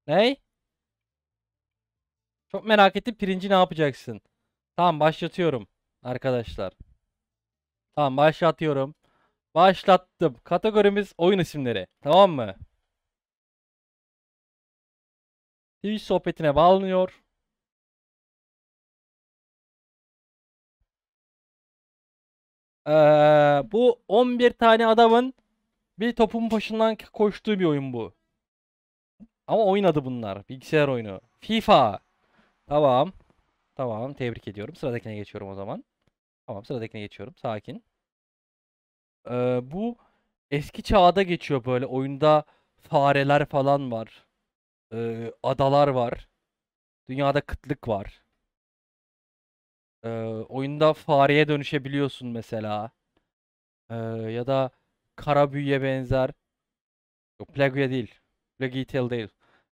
Ney? Çok merak ettim pirinci ne yapacaksın? Tamam başlatıyorum arkadaşlar. Tamam başlatıyorum. Başlattım. Kategorimiz oyun isimleri. Tamam mı? Twitch sohbetine bağlanıyor. Ee, bu 11 tane adamın bir topun başından koştuğu bir oyun bu. Ama oyun adı bunlar. Bilgisayar oyunu. FIFA. Tamam. Tamam. Tebrik ediyorum. Sıradakine geçiyorum o zaman. Tamam sıradakine geçiyorum. Sakin. Ee, bu eski çağda geçiyor böyle. Oyunda fareler falan var. Ee, adalar var. Dünyada kıtlık var. Ee, oyunda fareye dönüşebiliyorsun mesela. Ee, ya da kara büyüye benzer. Yok Plague değil. Plague değil.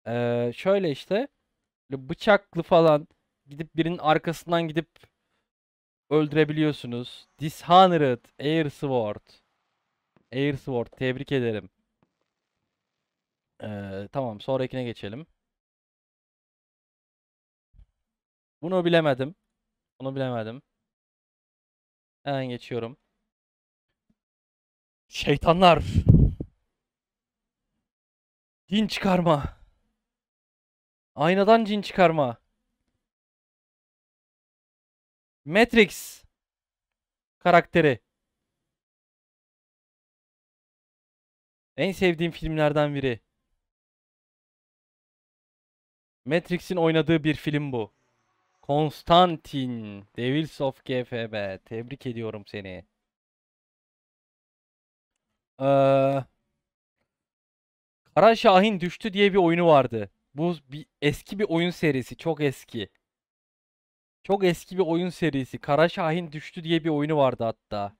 Ee, şöyle işte böyle bıçaklı falan gidip birinin arkasından gidip öldürebiliyorsunuz. Dishonored, Air Sword. Air Sword tebrik ederim. Ee, tamam sonrakine geçelim. Bunu bilemedim. Bunu bilemedim. Hemen geçiyorum. Şeytanlar. Din çıkarma. Aynadan cin çıkarma. Matrix karakteri. En sevdiğim filmlerden biri. Matrix'in oynadığı bir film bu. Konstantin, Devils of GFB. Tebrik ediyorum seni. Ee, Kara Şahin düştü diye bir oyunu vardı. Bu bir eski bir oyun serisi. Çok eski. Çok eski bir oyun serisi. Kara Şahin Düştü diye bir oyunu vardı hatta.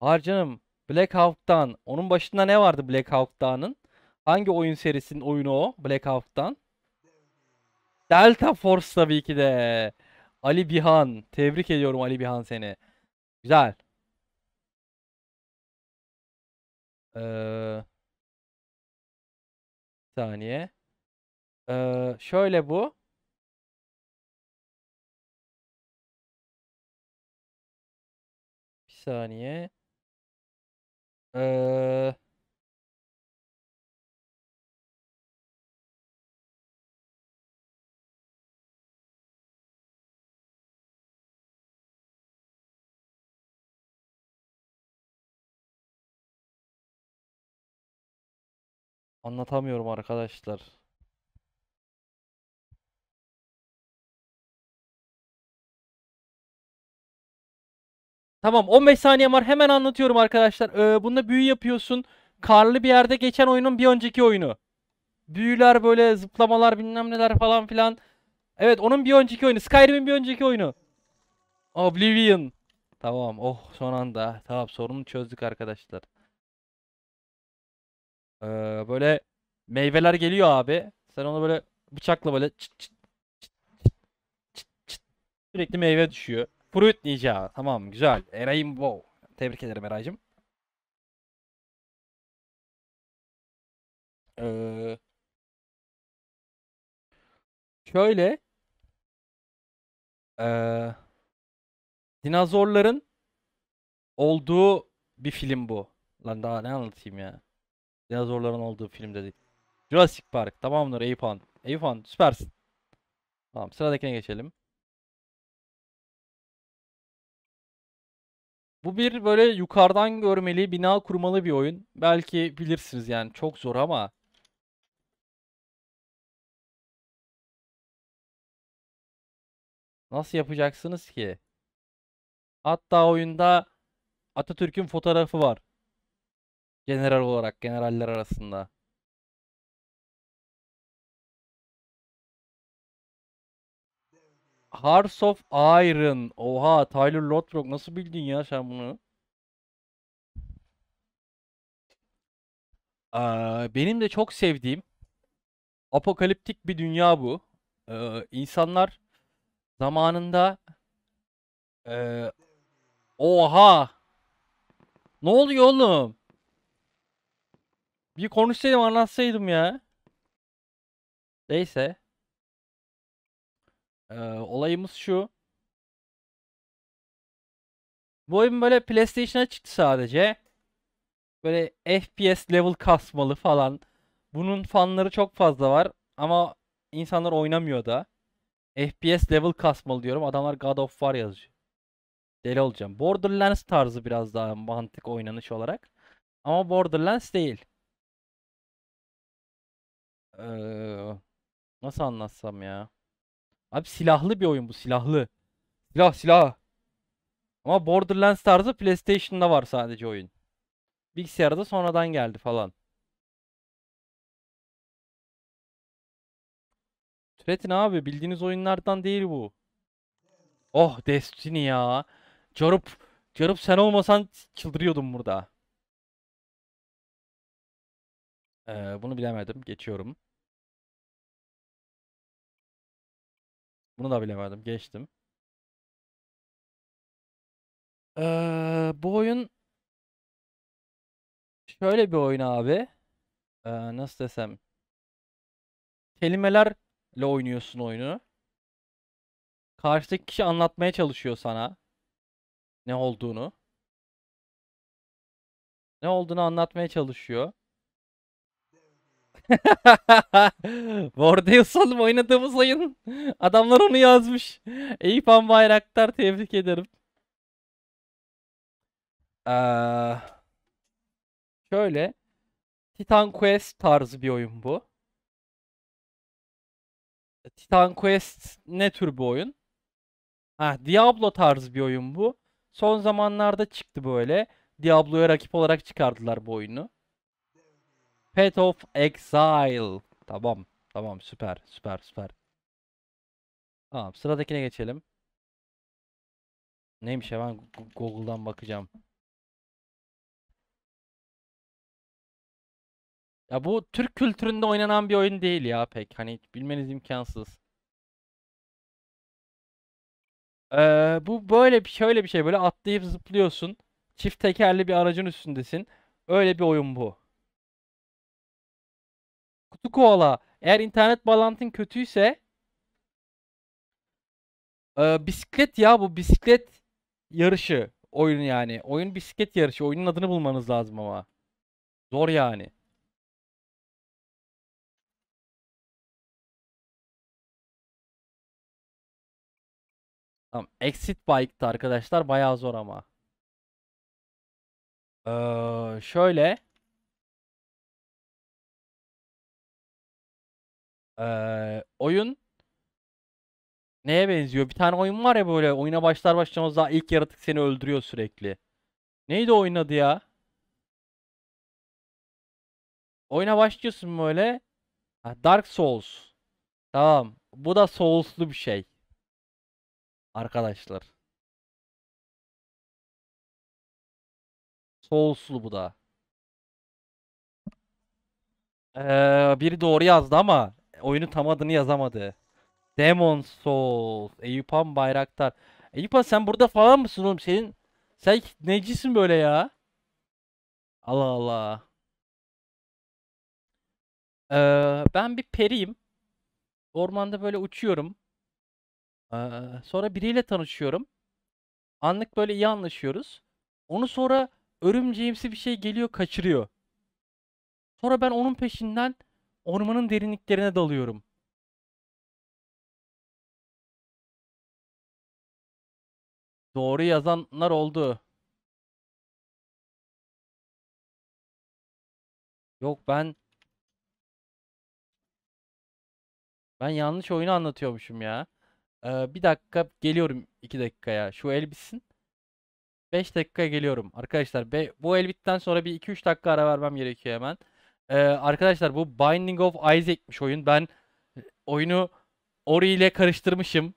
Var canım. Black Hawk Down. Onun başında ne vardı Black Hawk Down'ın? Hangi oyun serisinin oyunu o? Black Hawk Down. Delta Force tabii ki de. Ali Bihan. Tebrik ediyorum Ali Bihan seni. Güzel. Ee, saniye. Ee, şöyle bu. Bir saniye. Ee, Anlatamıyorum arkadaşlar. Tamam 15 saniye var hemen anlatıyorum arkadaşlar. Ee, bunda büyü yapıyorsun. Karlı bir yerde geçen oyunun bir önceki oyunu. Büyüler böyle zıplamalar bilmem neler falan filan. Evet onun bir önceki oyunu. Skyrim'in bir önceki oyunu. Oblivion. Tamam oh son anda. Tamam sorunu çözdük arkadaşlar böyle meyveler geliyor abi. Sen onu böyle bıçakla böyle çıt çıt sürekli meyve düşüyor. Fruit Ninja. Tamam güzel. Eray'ım wow. Tebrik ederim Eray'cım. Ee, şöyle ee, dinozorların olduğu bir film bu. Lan daha ne anlatayım ya. Dinozorların olduğu filmde değil. Jurassic Park. Tamamdır Eyüphan. Eyüphan süpersin. Tamam sıradakine geçelim. Bu bir böyle yukarıdan görmeli, bina kurmalı bir oyun. Belki bilirsiniz yani çok zor ama. Nasıl yapacaksınız ki? Hatta oyunda Atatürk'ün fotoğrafı var. General olarak generaller arasında. Hearts of Iron. Oha Tyler Lothbrok nasıl bildin ya sen bunu? Ee, benim de çok sevdiğim apokaliptik bir dünya bu. Ee, insanlar zamanında ee, oha ne oluyor oğlum? Bir konuşsaydım anlatsaydım ya. Neyse. Ee, olayımız şu. Bu oyun böyle PlayStation'a çıktı sadece. Böyle FPS level kasmalı falan. Bunun fanları çok fazla var ama insanlar oynamıyor da. FPS level kasmalı diyorum. Adamlar God of War yazıyor. Deli olacağım. Borderlands tarzı biraz daha mantık oynanış olarak. Ama Borderlands değil. Ee, nasıl anlatsam ya? Abi silahlı bir oyun bu silahlı. Silah silah. Ama Borderlands tarzı PlayStation'da var sadece oyun. Bilgisayarda sonradan geldi falan. Türetin abi bildiğiniz oyunlardan değil bu. Oh Destiny ya. Carup, Carup sen olmasan çıldırıyordum burada. Ee, bunu bilemedim. Geçiyorum. Bunu da bilemedim. Geçtim. Ee, bu oyun şöyle bir oyun abi. Ee, nasıl desem. Kelimelerle oynuyorsun oyunu. Karşıdaki kişi anlatmaya çalışıyor sana. Ne olduğunu. Ne olduğunu anlatmaya çalışıyor. Vordeus'un oynadığımız oyun adamlar onu yazmış. Eyüpan Bayraktar tebrik ederim. Ee, şöyle Titan Quest tarzı bir oyun bu. Titan Quest ne tür bir oyun? Ha, Diablo tarzı bir oyun bu. Son zamanlarda çıktı böyle. Diablo'ya rakip olarak çıkardılar bu oyunu. Path of Exile. Tamam. Tamam süper süper süper. Tamam sıradakine geçelim. Neymiş hemen Google'dan bakacağım. Ya bu Türk kültüründe oynanan bir oyun değil ya pek. Hani bilmeniz imkansız. Ee, bu böyle bir şöyle bir şey. Böyle atlayıp zıplıyorsun. Çift tekerli bir aracın üstündesin. Öyle bir oyun bu. Kutu koala. Eğer internet bağlantın kötüyse e, bisiklet ya bu bisiklet yarışı oyun yani. Oyun bisiklet yarışı. Oyunun adını bulmanız lazım ama. Zor yani. Tamam. Exit Bike'tı arkadaşlar. Bayağı zor ama. Ee, şöyle. Ee, oyun neye benziyor? Bir tane oyun var ya böyle oyuna başlar başlamaz daha ilk yaratık seni öldürüyor sürekli. Neydi oyun adı ya? Oyuna başlıyorsun böyle. Ha, Dark Souls. Tamam. Bu da Souls'lu bir şey. Arkadaşlar. Souls'lu bu da. Ee, biri doğru yazdı ama oyunu tam adını yazamadı. Demon Souls. Eyüphan Bayraktar. Eyüphan sen burada falan mısın oğlum? Senin sen necisin böyle ya? Allah Allah. Ee, ben bir periyim. Ormanda böyle uçuyorum. Ee, sonra biriyle tanışıyorum. Anlık böyle iyi anlaşıyoruz. Onu sonra örümceğimsi bir şey geliyor kaçırıyor. Sonra ben onun peşinden Ormanın derinliklerine dalıyorum. Doğru yazanlar oldu. Yok ben ben yanlış oyunu anlatıyormuşum ya. Ee, bir dakika geliyorum iki dakikaya. Şu el bitsin. 5 dakika geliyorum. Arkadaşlar be, bu el bittikten sonra bir 2-3 dakika ara vermem gerekiyor hemen. Ee, arkadaşlar bu Binding of Isaac'miş oyun. Ben e, oyunu Ori ile karıştırmışım.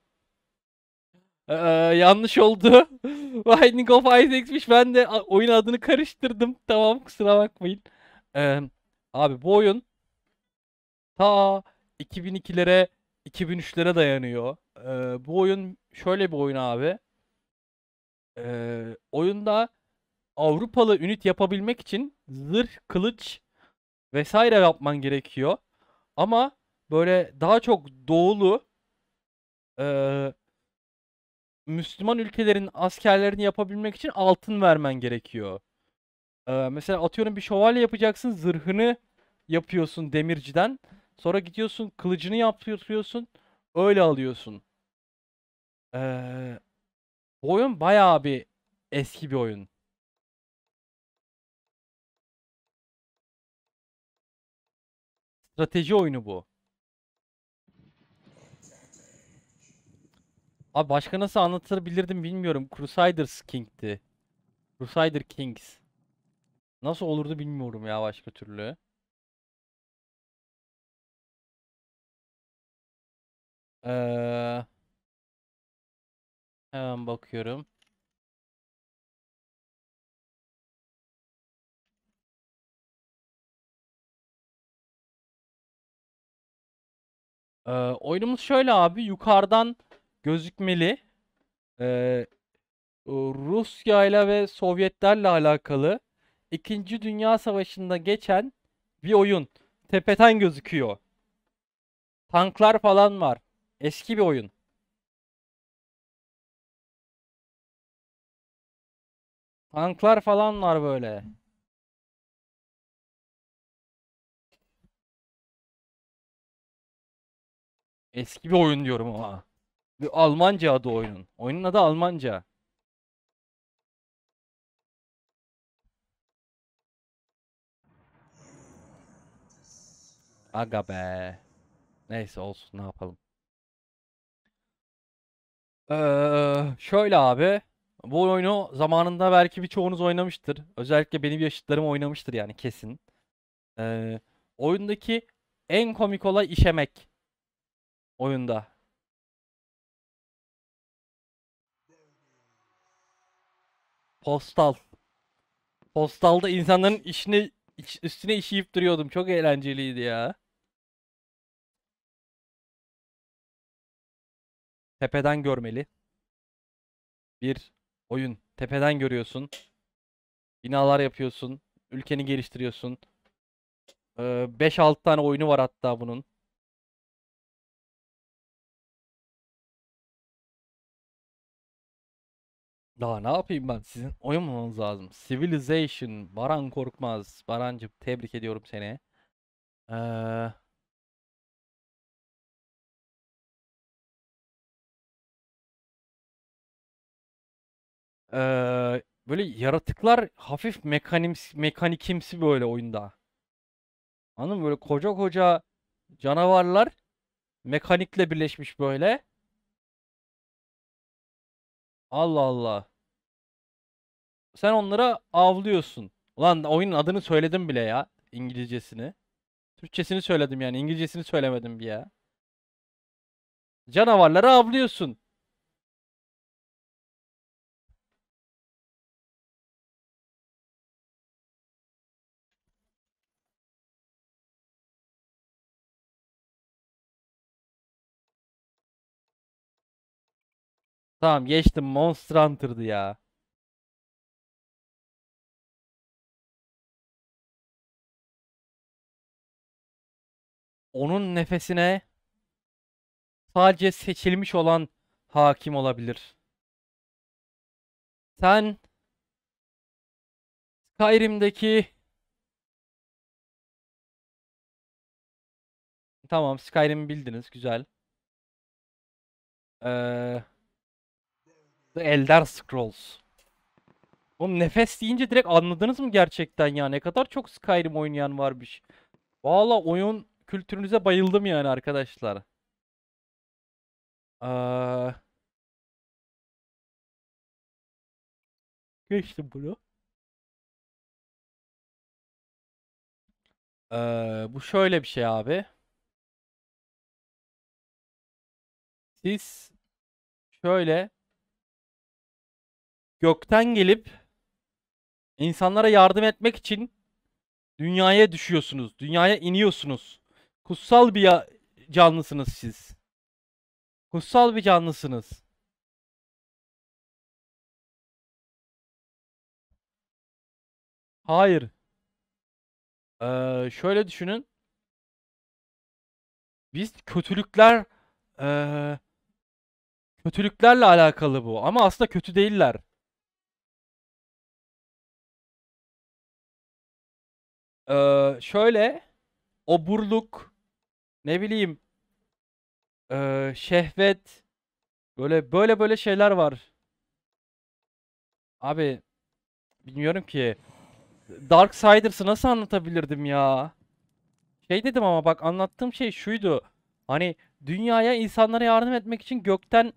Ee, yanlış oldu. [LAUGHS] Binding of Isaac'miş. Ben de oyun adını karıştırdım. Tamam kusura bakmayın. Ee, abi bu oyun ta 2002'lere 2003'lere dayanıyor. Ee, bu oyun şöyle bir oyun abi. Ee, oyunda Avrupalı ünit yapabilmek için zırh, kılıç, vesaire yapman gerekiyor. Ama böyle daha çok doğulu e, Müslüman ülkelerin askerlerini yapabilmek için altın vermen gerekiyor. E, mesela atıyorum bir şövalye yapacaksın zırhını yapıyorsun demirciden. Sonra gidiyorsun kılıcını yaptırıyorsun. Öyle alıyorsun. Ee, bu oyun bayağı bir eski bir oyun. Strateji oyunu bu. Abi başka nasıl anlatabilirdim bilmiyorum. Crusaders King'ti. Crusader Kings. Nasıl olurdu bilmiyorum ya başka türlü. Ee, hemen bakıyorum. Ee, oyunumuz şöyle abi. Yukarıdan gözükmeli. Ee, Rusya ile ve Sovyetlerle alakalı İkinci Dünya Savaşı'nda geçen bir oyun. Tepeten gözüküyor. Tanklar falan var. Eski bir oyun. Tanklar falan var böyle. Eski bir oyun diyorum ama. Bir Almanca adı oyunun. Oyunun adı Almanca. Aga be. Neyse olsun ne yapalım. Ee, şöyle abi. Bu oyunu zamanında belki birçoğunuz oynamıştır. Özellikle benim yaşıtlarım oynamıştır yani kesin. Ee, oyundaki en komik olay işemek oyunda. Postal. Postalda insanların işine iç, üstüne işeyip duruyordum. Çok eğlenceliydi ya. Tepeden görmeli. Bir oyun. Tepeden görüyorsun. Binalar yapıyorsun. Ülkeni geliştiriyorsun. 5-6 ee, tane oyunu var hatta bunun. Daha ne yapayım ben? Sizin oynamanız lazım. Civilization, Baran Korkmaz. Barancım tebrik ediyorum seni. Ee, Ee, böyle yaratıklar hafif mekanims mekanikimsi böyle oyunda. Anladın mı? Böyle koca koca canavarlar mekanikle birleşmiş böyle. Allah Allah. Sen onlara avlıyorsun. Ulan oyunun adını söyledim bile ya. İngilizcesini. Türkçesini söyledim yani. İngilizcesini söylemedim bir ya. Canavarları avlıyorsun. Tamam geçtim. Monster Hunter'dı ya. Onun nefesine sadece seçilmiş olan hakim olabilir. Sen Skyrim'deki Tamam Skyrim'i bildiniz güzel. Ee, The Elder Scrolls. Oğlum nefes deyince direkt anladınız mı gerçekten ya? Ne kadar çok Skyrim oynayan varmış. Valla oyun kültürünüze bayıldım yani arkadaşlar. Ee... Geçtim bunu. Ee, bu şöyle bir şey abi. Siz şöyle gökten gelip insanlara yardım etmek için dünyaya düşüyorsunuz. Dünyaya iniyorsunuz. Kutsal bir canlısınız siz. Kutsal bir canlısınız. Hayır. Ee, şöyle düşünün. Biz kötülükler e, kötülüklerle alakalı bu. Ama aslında kötü değiller. Ee, şöyle oburluk ne bileyim ee, şehvet böyle böyle böyle şeyler var. Abi bilmiyorum ki. Dark Darksiders'ı nasıl anlatabilirdim ya? Şey dedim ama bak anlattığım şey şuydu. Hani dünyaya insanlara yardım etmek için gökten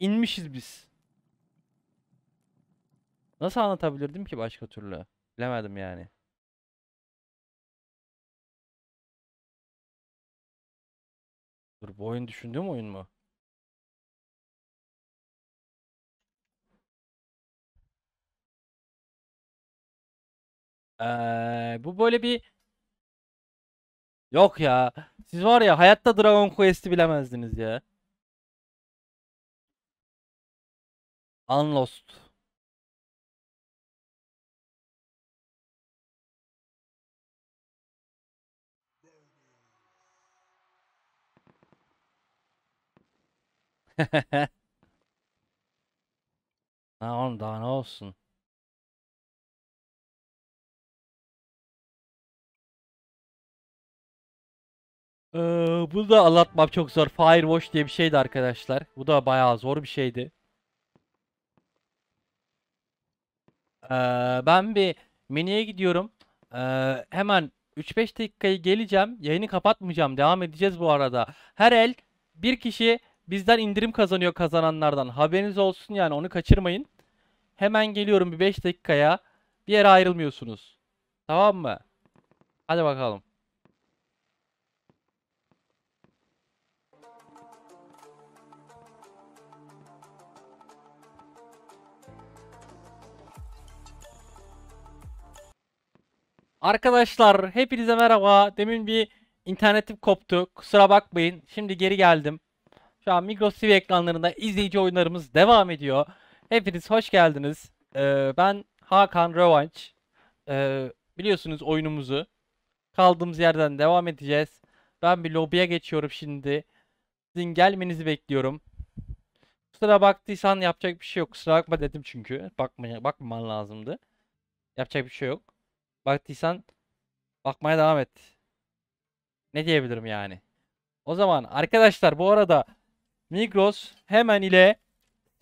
inmişiz biz. Nasıl anlatabilirdim ki başka türlü? Bilemedim yani. Dur bu oyun düşündüğüm oyun mu? Ee, bu böyle bir Yok ya. Siz var ya hayatta Dragon Quest'i bilemezdiniz ya. Unlost. [LAUGHS] ha oğlum daha ne olsun. Ee, bunu da anlatmam çok zor. Firewatch diye bir şeydi arkadaşlar. Bu da bayağı zor bir şeydi. Ee, ben bir menüye gidiyorum. Ee, hemen 3-5 dakikayı geleceğim. Yayını kapatmayacağım. Devam edeceğiz bu arada. Her el bir kişi Bizden indirim kazanıyor kazananlardan. Haberiniz olsun yani onu kaçırmayın. Hemen geliyorum bir 5 dakikaya. Bir yere ayrılmıyorsunuz. Tamam mı? Hadi bakalım. Arkadaşlar hepinize merhaba. Demin bir internetim koptu. Kusura bakmayın. Şimdi geri geldim. Şu an Migros TV ekranlarında izleyici oyunlarımız devam ediyor. Hepiniz hoş geldiniz. Ee, ben Hakan Rövanç. Ee, biliyorsunuz oyunumuzu. Kaldığımız yerden devam edeceğiz. Ben bir lobiye geçiyorum şimdi. Sizin gelmenizi bekliyorum. Kusura baktıysan yapacak bir şey yok. Kusura bakma dedim çünkü. Bakmaya, bakmaman lazımdı. Yapacak bir şey yok. Baktıysan bakmaya devam et. Ne diyebilirim yani? O zaman arkadaşlar bu arada Migros hemen ile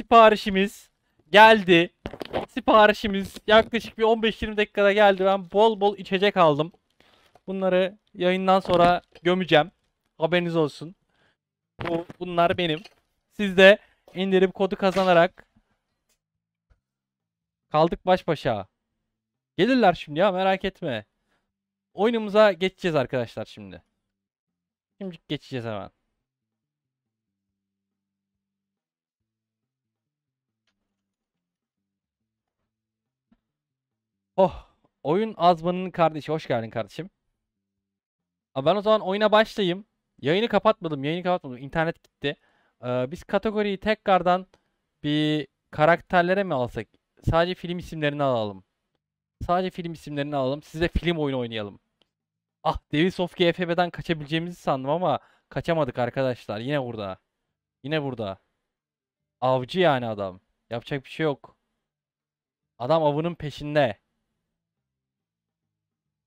siparişimiz geldi. Siparişimiz yaklaşık bir 15-20 dakikada geldi. Ben bol bol içecek aldım. Bunları yayından sonra gömeceğim. Haberiniz olsun. Bu, bunlar benim. Siz de indirip kodu kazanarak kaldık baş başa. Gelirler şimdi ya merak etme. Oyunumuza geçeceğiz arkadaşlar şimdi. Şimdi geçeceğiz hemen. Oh. Oyun Azmanın kardeşi. Hoş geldin kardeşim. Abi ben o zaman oyuna başlayayım. Yayını kapatmadım. Yayını kapatmadım. İnternet gitti. Ee, biz kategoriyi tekrardan bir karakterlere mi alsak? Sadece film isimlerini alalım. Sadece film isimlerini alalım. Size film oyunu oynayalım. Ah Devil's of GFB'den kaçabileceğimizi sandım ama kaçamadık arkadaşlar. Yine burada. Yine burada. Avcı yani adam. Yapacak bir şey yok. Adam avının peşinde.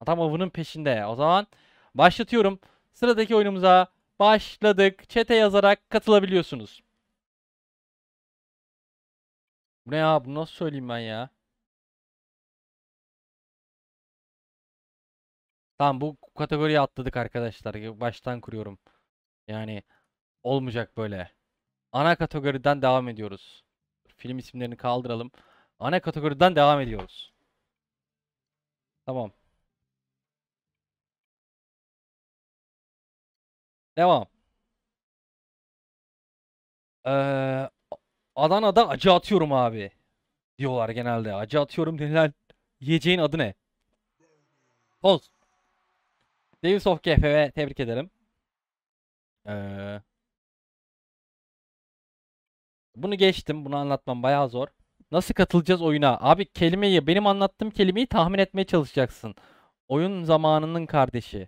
Adam avının peşinde. O zaman başlatıyorum. Sıradaki oyunumuza başladık. Çete yazarak katılabiliyorsunuz. Bu ne ya? Bunu nasıl söyleyeyim ben ya? Tamam bu kategoriye atladık arkadaşlar. Baştan kuruyorum. Yani olmayacak böyle. Ana kategoriden devam ediyoruz. Film isimlerini kaldıralım. Ana kategoriden devam ediyoruz. Tamam. Devam. Ee, Adana'da acı atıyorum abi. Diyorlar genelde. Acı atıyorum denilen yiyeceğin adı ne? Toz. Davis of GFV tebrik ederim. Ee, bunu geçtim. Bunu anlatmam bayağı zor. Nasıl katılacağız oyuna? Abi kelimeyi, benim anlattığım kelimeyi tahmin etmeye çalışacaksın. Oyun zamanının kardeşi.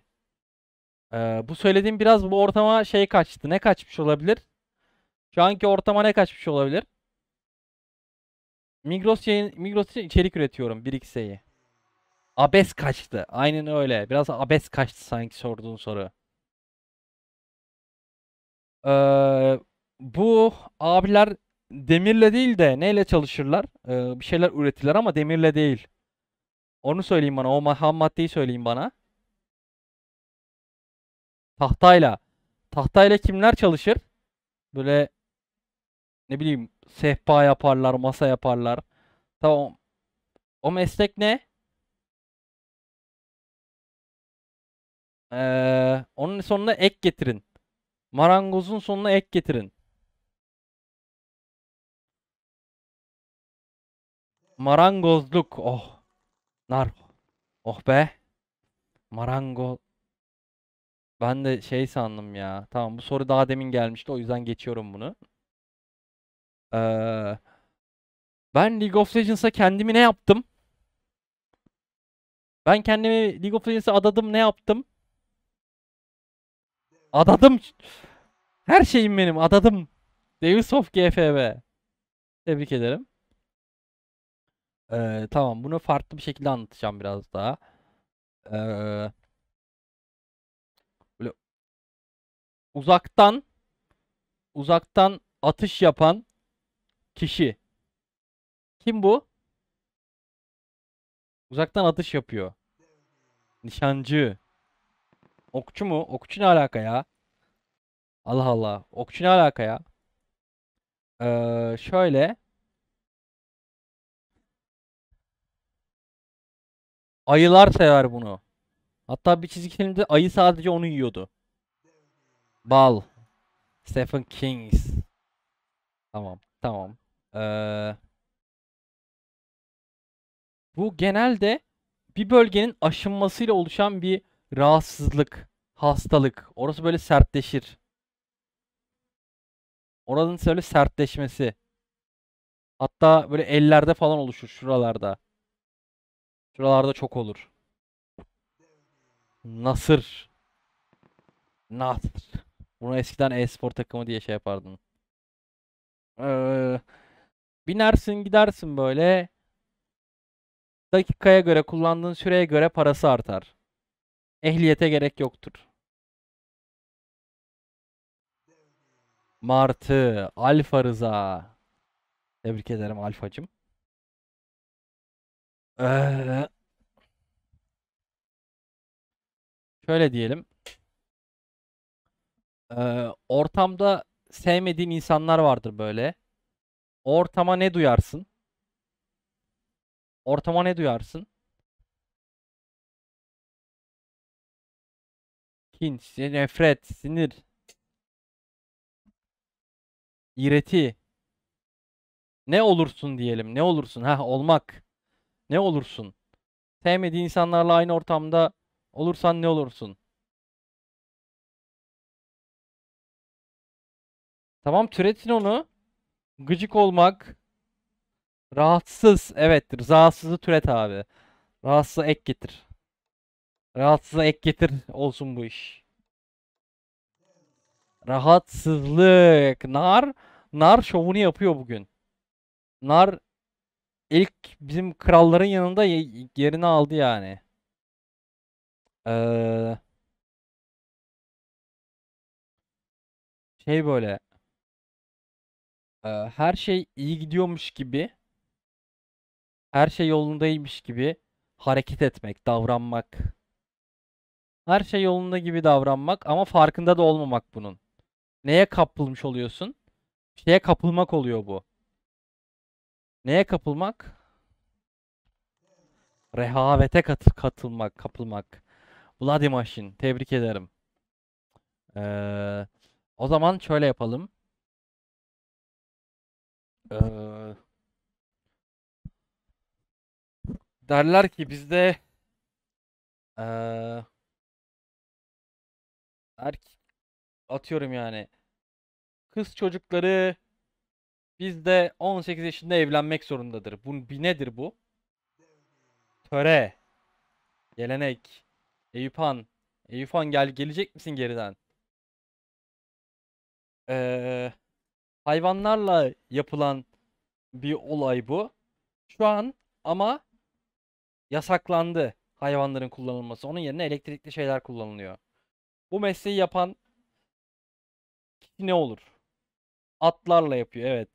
Ee, bu söylediğim biraz bu ortama şey kaçtı. Ne kaçmış olabilir? Şu anki ortama ne kaçmış olabilir? Migros yayın, Migros için içerik üretiyorum 1x'e'yi. Abes kaçtı. Aynen öyle. Biraz abes kaçtı sanki sorduğun soru. Ee, bu abiler demirle değil de neyle çalışırlar? Ee, bir şeyler üretirler ama demirle değil. Onu söyleyeyim bana. O ham maddeyi söyleyeyim bana. Tahtayla. Tahtayla kimler çalışır? Böyle ne bileyim sehpa yaparlar, masa yaparlar. Tamam. O meslek ne? Ee, onun sonuna ek getirin. Marangozun sonuna ek getirin. Marangozluk. Oh. Nar. Oh be. Marangoz. Ben de şey sandım ya. Tamam bu soru daha demin gelmişti o yüzden geçiyorum bunu. Ee, ben League of Legends'a kendimi ne yaptım? Ben kendimi League of Legends'a adadım ne yaptım? Adadım. Her şeyim benim adadım. Deus of GFB. Tebrik ederim. Ee, tamam bunu farklı bir şekilde anlatacağım biraz daha. Ee, uzaktan uzaktan atış yapan kişi. Kim bu? Uzaktan atış yapıyor. Nişancı. Okçu mu? Okçu ne alaka ya? Allah Allah. Okçu ne alaka ya? Ee, şöyle. Ayılar sever bunu. Hatta bir çizgi filmde ayı sadece onu yiyordu. Bal. Stephen Kings. Tamam. Tamam. Ee, bu genelde bir bölgenin aşınmasıyla oluşan bir rahatsızlık, hastalık. Orası böyle sertleşir. Oranın böyle sertleşmesi. Hatta böyle ellerde falan oluşur şuralarda. Şuralarda çok olur. Nasır. Nasır. Bunu eskiden e-spor takımı diye şey yapardın. Ee, binersin gidersin böyle. Dakikaya göre kullandığın süreye göre parası artar. Ehliyete gerek yoktur. Martı, Alfa Rıza. Tebrik ederim Alfacım. Ee, şöyle diyelim ortamda sevmediğin insanlar vardır böyle. ortama ne duyarsın? Ortama ne duyarsın? Kin, nefret, sinir, ireti. Ne olursun diyelim. Ne olursun? Ha olmak. Ne olursun? Sevmediğin insanlarla aynı ortamda olursan ne olursun? Tamam türetin onu. Gıcık olmak. Rahatsız. Evet rahatsızı türet abi. Rahatsız ek getir. Rahatsız ek getir [LAUGHS] olsun bu iş. Rahatsızlık. Nar. Nar şovunu yapıyor bugün. Nar ilk bizim kralların yanında yerini aldı yani. Ee, şey böyle her şey iyi gidiyormuş gibi her şey yolundaymış gibi hareket etmek, davranmak. Her şey yolunda gibi davranmak ama farkında da olmamak bunun. Neye kapılmış oluyorsun? şeye kapılmak oluyor bu. Neye kapılmak? Rehavete kat katılmak, kapılmak. Bloody Machine. Tebrik ederim. Ee, o zaman şöyle yapalım. Ee, derler ki bizde ee, erkek atıyorum yani kız çocukları bizde 18 yaşında evlenmek zorundadır. Bu bir nedir bu? Töre. Gelenek. Eyüp Han. Eyüp Han gel gelecek misin geriden? Eee hayvanlarla yapılan bir olay bu. Şu an ama yasaklandı hayvanların kullanılması. Onun yerine elektrikli şeyler kullanılıyor. Bu mesleği yapan kişi ne olur? Atlarla yapıyor evet.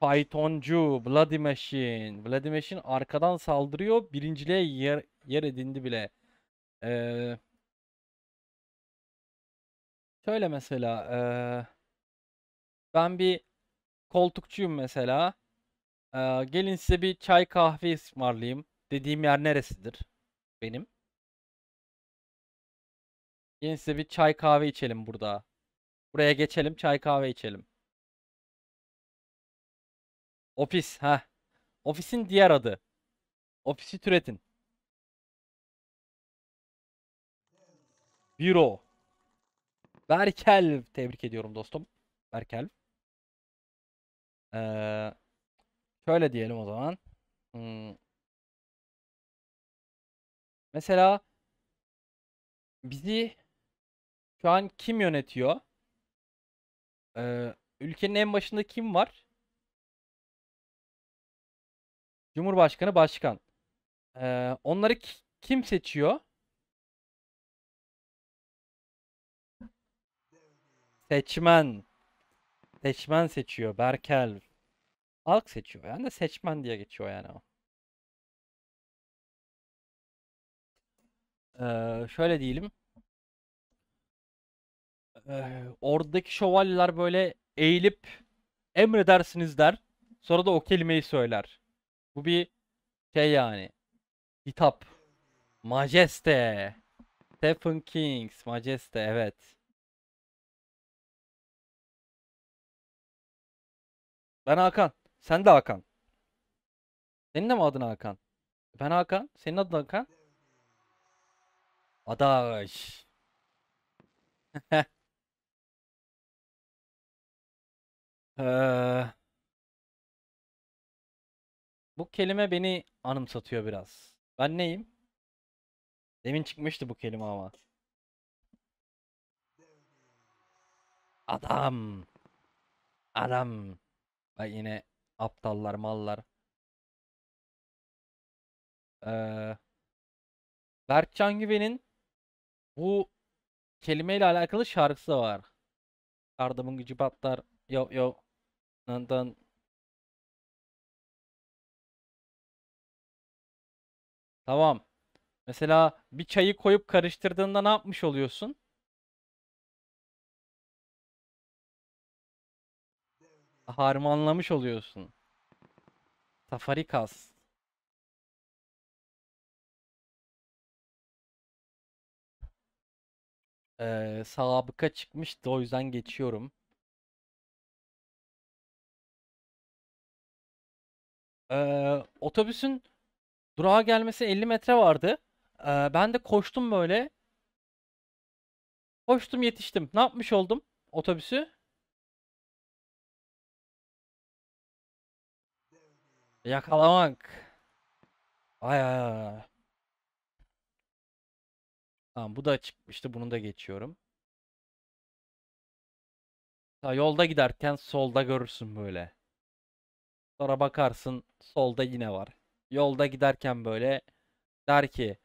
Pythoncu, Bloody Machine. Bloody Machine arkadan saldırıyor. Birinciliğe yer, yer edindi bile. Ee, şöyle mesela. Ee, ben bir koltukçuyum mesela. Ee, gelin size bir çay kahve ısmarlayayım dediğim yer neresidir benim? Gelin size bir çay kahve içelim burada. Buraya geçelim çay kahve içelim. Ofis ha. Ofisin diğer adı. Ofisi türetin. Büro. Berkel tebrik ediyorum dostum. Berkel. Ee, şöyle diyelim o zaman. Hmm. Mesela bizi şu an kim yönetiyor? Ee, ülkenin en başında kim var? Cumhurbaşkanı, başkan. Ee, onları kim seçiyor? Seçmen. Seçmen seçiyor. Berkel. Halk seçiyor. Yani de seçmen diye geçiyor yani o. Ee, şöyle diyelim. Ee, oradaki şövalyeler böyle eğilip emredersiniz der. Sonra da o kelimeyi söyler. Bu bir şey yani. Kitap. Majeste. Stephen Kings. Majeste evet. Ben Hakan. Sen de Hakan. Senin de mi adın Hakan? Ben Hakan. Senin adın Hakan. Adaş. [LAUGHS] ee, bu kelime beni anımsatıyor biraz. Ben neyim? Demin çıkmıştı bu kelime ama. Adam. Adam. Bak yine aptallar mallar. Ee, Can Güven'in bu kelimeyle alakalı şarkısı var. Yardımın gücü patlar. Yo yo. Nandan. Tamam. Mesela bir çayı koyup karıştırdığında ne yapmış oluyorsun? harmanlamış oluyorsun. Safari kas. Ee, sabıka çıkmıştı o yüzden geçiyorum. Ee, otobüsün durağa gelmesi 50 metre vardı. Ee, ben de koştum böyle. Koştum yetiştim. Ne yapmış oldum otobüsü? Yakalamak. Ay ay ay. Tamam bu da çıkmıştı. Bunu da geçiyorum. Ya yolda giderken solda görürsün böyle. Sonra bakarsın solda yine var. Yolda giderken böyle der ki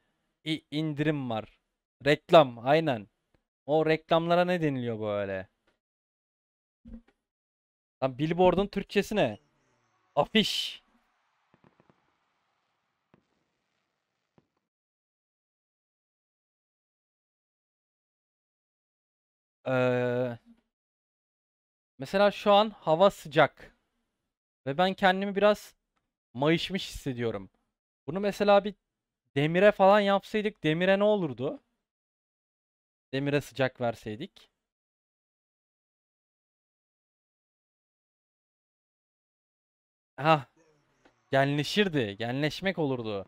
indirim var. Reklam aynen. O reklamlara ne deniliyor böyle? Tam billboard'un Türkçesi ne? Afiş. Ee, mesela şu an hava sıcak. Ve ben kendimi biraz mayışmış hissediyorum. Bunu mesela bir demire falan yapsaydık demire ne olurdu? Demire sıcak verseydik. Ha. Genleşirdi. Genleşmek olurdu.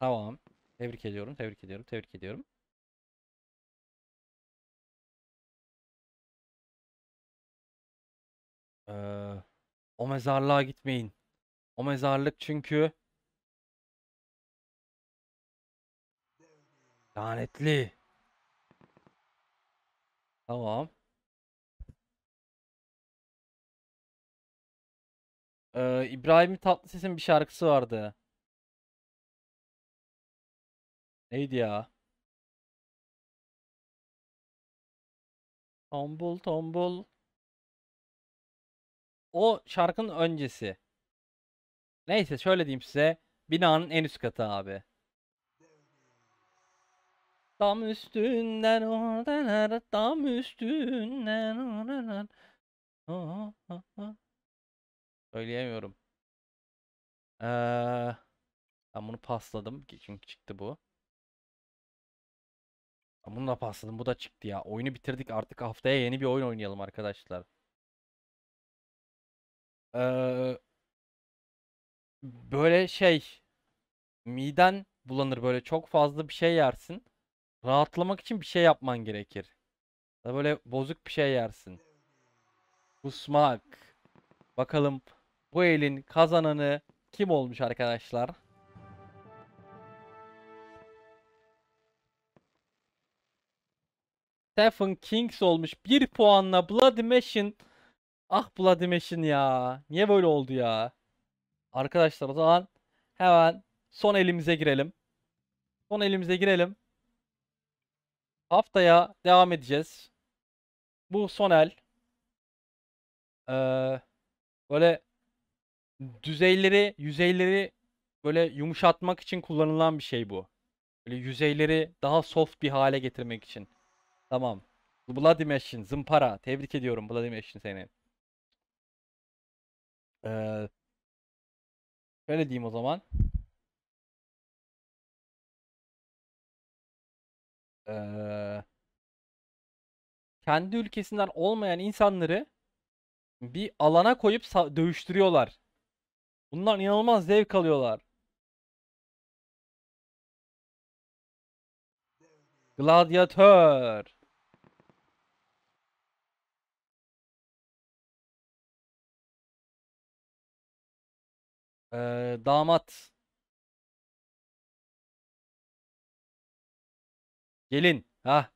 Tamam. Tebrik ediyorum. Tebrik ediyorum. Tebrik ediyorum. Ee, o mezarlığa gitmeyin. O mezarlık çünkü lanetli. Tamam. Ee, İbrahim Tatlıses'in bir şarkısı vardı. Neydi ya? Tombul tombul o şarkının öncesi. Neyse şöyle diyeyim size. Binanın en üst katı abi. Tam üstünden oradan tam üstünden oradan. Söyleyemiyorum. Ee, ben bunu pasladım çünkü çıktı bu. Ben bunu da pasladım bu da çıktı ya. Oyunu bitirdik artık haftaya yeni bir oyun oynayalım arkadaşlar. Ee, böyle şey miden bulanır böyle çok fazla bir şey yersin. Rahatlamak için bir şey yapman gerekir. Da böyle bozuk bir şey yersin. Kusmak. Bakalım bu elin kazananı kim olmuş arkadaşlar? Stephen Kings olmuş. bir puanla Bloody Machine Ah Bloody ya. Niye böyle oldu ya? Arkadaşlar o zaman hemen son elimize girelim. Son elimize girelim. Haftaya devam edeceğiz. Bu son el. Ee, böyle düzeyleri, yüzeyleri böyle yumuşatmak için kullanılan bir şey bu. Böyle yüzeyleri daha soft bir hale getirmek için. Tamam. Bloody Machine, zımpara. Tebrik ediyorum Bloody Machine seni. Ee, şöyle diyeyim o zaman. Ee, kendi ülkesinden olmayan insanları bir alana koyup dövüştürüyorlar. Bundan inanılmaz zevk alıyorlar. Gladyatör. Ee, damat. Gelin. Ha.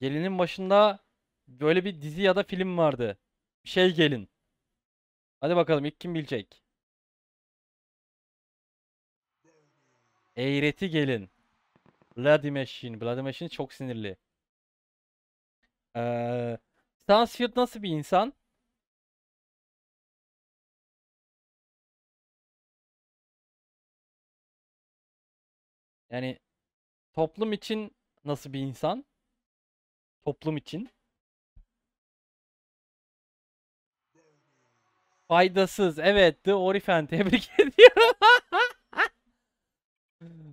Gelinin başında böyle bir dizi ya da film vardı. şey gelin. Hadi bakalım ilk kim bilecek? Eğreti gelin. Bloody Machine. Bloody Machine çok sinirli. Ee, Stansfield nasıl bir insan? Yani toplum için nasıl bir insan? Toplum için. Faydasız. Evet. The Orifen. [LAUGHS] Tebrik ediyorum.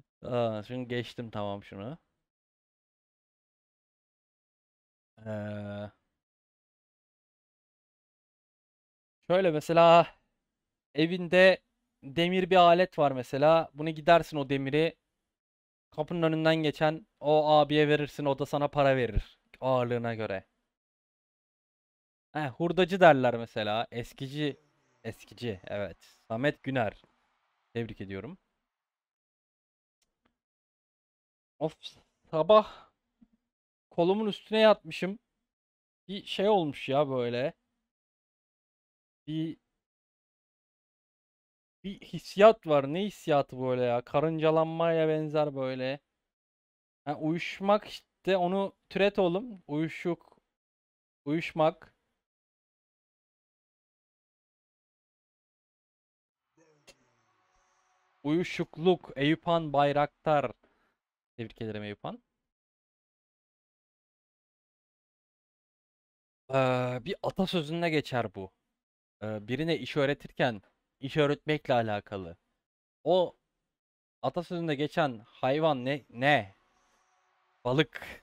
[LAUGHS] Aa, şunu geçtim tamam şunu. Ee, şöyle mesela evinde demir bir alet var mesela. Bunu gidersin o demiri kapının önünden geçen o abiye verirsin o da sana para verir ağırlığına göre. He, hurdacı derler mesela. Eskici. Eskici evet. Samet Güner. Tebrik ediyorum. Of sabah kolumun üstüne yatmışım. Bir şey olmuş ya böyle. Bir bir hissiyat var. Ne hissiyatı böyle ya? Karıncalanmaya benzer böyle. Yani uyuşmak işte onu türet oğlum. Uyuşuk. Uyuşmak. Uyuşukluk. Eyüphan Bayraktar. Tebrik ederim Eyüphan. Ee, bir atasözünde geçer bu. Ee, birine iş öğretirken iş öğretmekle alakalı. O atasözünde geçen hayvan ne? Ne? Balık.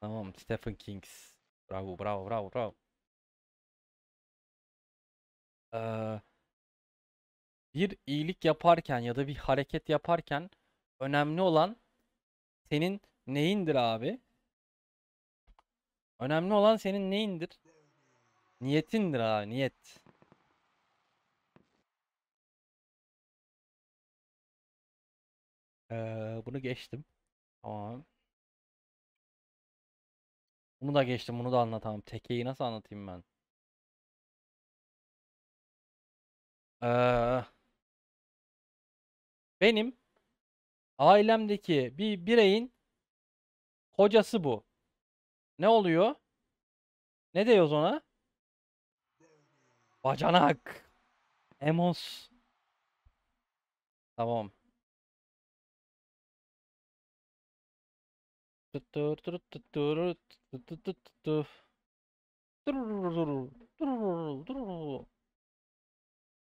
Tamam Stephen Kings. Bravo bravo bravo bravo. Ee, bir iyilik yaparken ya da bir hareket yaparken önemli olan senin neyindir abi? Önemli olan senin neyindir? Niyetindir abi niyet. Ee, bunu geçtim. Tamam. Bunu da geçtim. Bunu da anlatamam. Tekeyi nasıl anlatayım ben? Ee, benim ailemdeki bir bireyin kocası bu. Ne oluyor? Ne diyoruz ona? Bacanak. Emos. Tamam.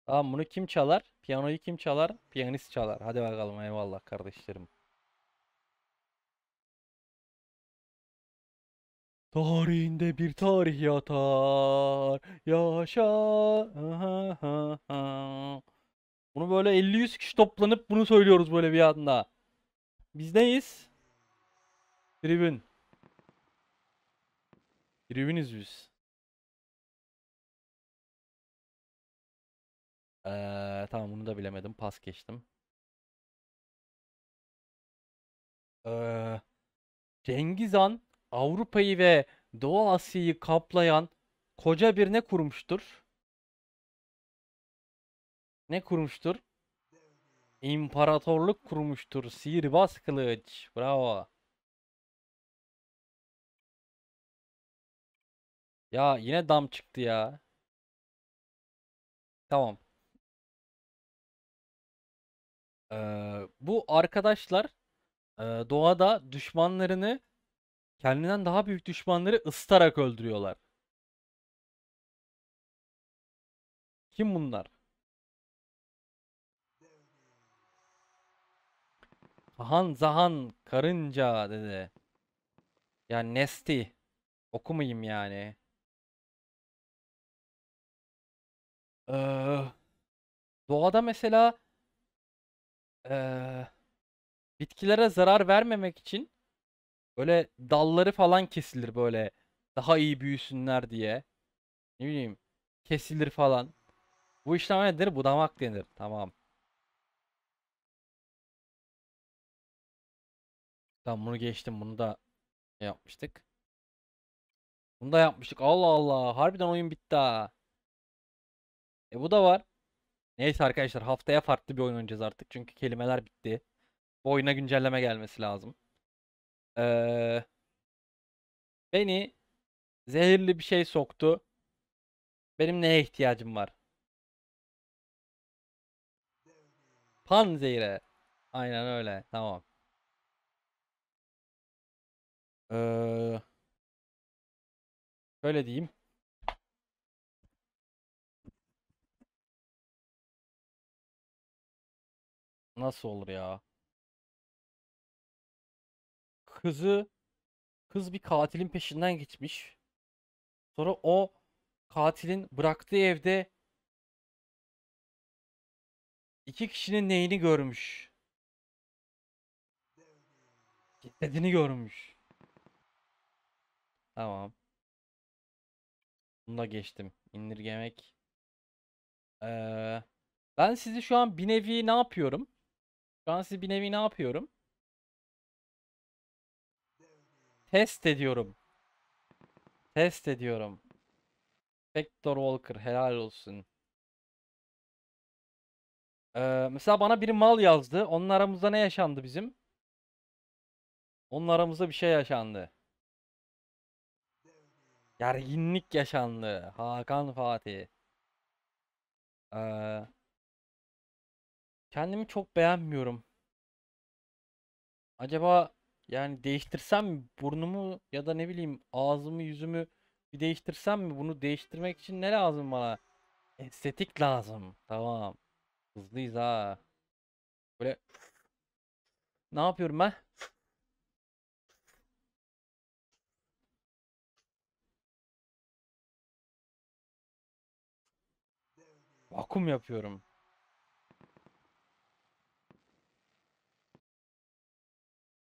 Tamam bunu kim çalar? Piyanoyu kim çalar? Piyanist çalar. Hadi bakalım eyvallah kardeşlerim. Tarihinde bir tarih yatar. Yaşa. Bunu böyle 50-100 kişi toplanıp bunu söylüyoruz böyle bir anda. Biz neyiz? Tribün. Tribüniz biz. Ee, tamam bunu da bilemedim. Pas geçtim. Ee, Cengiz Han Avrupa'yı ve Doğu Asya'yı kaplayan koca bir ne kurmuştur? Ne kurmuştur? İmparatorluk kurmuştur. Sihirbaz kılıç. Bravo. Ya yine dam çıktı ya. Tamam. Ee, bu arkadaşlar e, doğada düşmanlarını kendinden daha büyük düşmanları ısıtarak öldürüyorlar. Kim bunlar? Han zahan karınca dedi. Ya yani nesti. Okumayayım yani. Ee, doğada mesela ee, bitkilere zarar vermemek için böyle dalları falan kesilir böyle daha iyi büyüsünler diye. Ne bileyim kesilir falan. Bu işlem nedir? Budamak denir. Tamam. Tamam bunu geçtim. Bunu da yapmıştık. Bunu da yapmıştık. Allah Allah. Harbiden oyun bitti ha. E bu da var. Neyse arkadaşlar haftaya farklı bir oyun oynayacağız artık. Çünkü kelimeler bitti. Bu oyuna güncelleme gelmesi lazım. Ee, beni zehirli bir şey soktu. Benim neye ihtiyacım var? Pan zehire. Aynen öyle. Tamam. Ee, şöyle diyeyim. Nasıl olur ya? Kızı kız bir katilin peşinden gitmiş. Sonra o katilin bıraktığı evde iki kişinin neyini görmüş. Cesedini görmüş. Tamam. Bunu da geçtim. İndirgemek. Ee, ben sizi şu an bir nevi ne yapıyorum? Şu an siz bir nevi ne yapıyorum? Test ediyorum. Test ediyorum. Vector Walker helal olsun. Ee, mesela bana biri mal yazdı. Onun aramızda ne yaşandı bizim? Onun aramızda bir şey yaşandı. Gerginlik yaşandı. Hakan Fatih. Ee, Kendimi çok beğenmiyorum. Acaba yani değiştirsem mi burnumu ya da ne bileyim ağzımı yüzümü bir değiştirsem mi? Bunu değiştirmek için ne lazım bana? Estetik lazım. Tamam. Hızlıyız ha. Böyle ne yapıyorum ben? Vakum yapıyorum.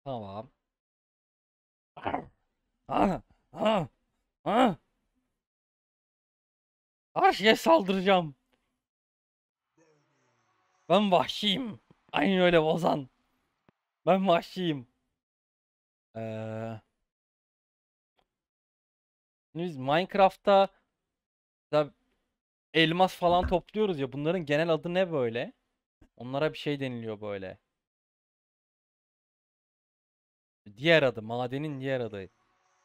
Tamam. Ah, ah, ah. Karşıya saldıracağım. Ben vahşiyim. Aynı öyle bozan. Ben vahşiyim. Ee, biz Minecraft'ta elmas falan topluyoruz ya. Bunların genel adı ne böyle? Onlara bir şey deniliyor böyle. Diğer adı, madenin diğer adı.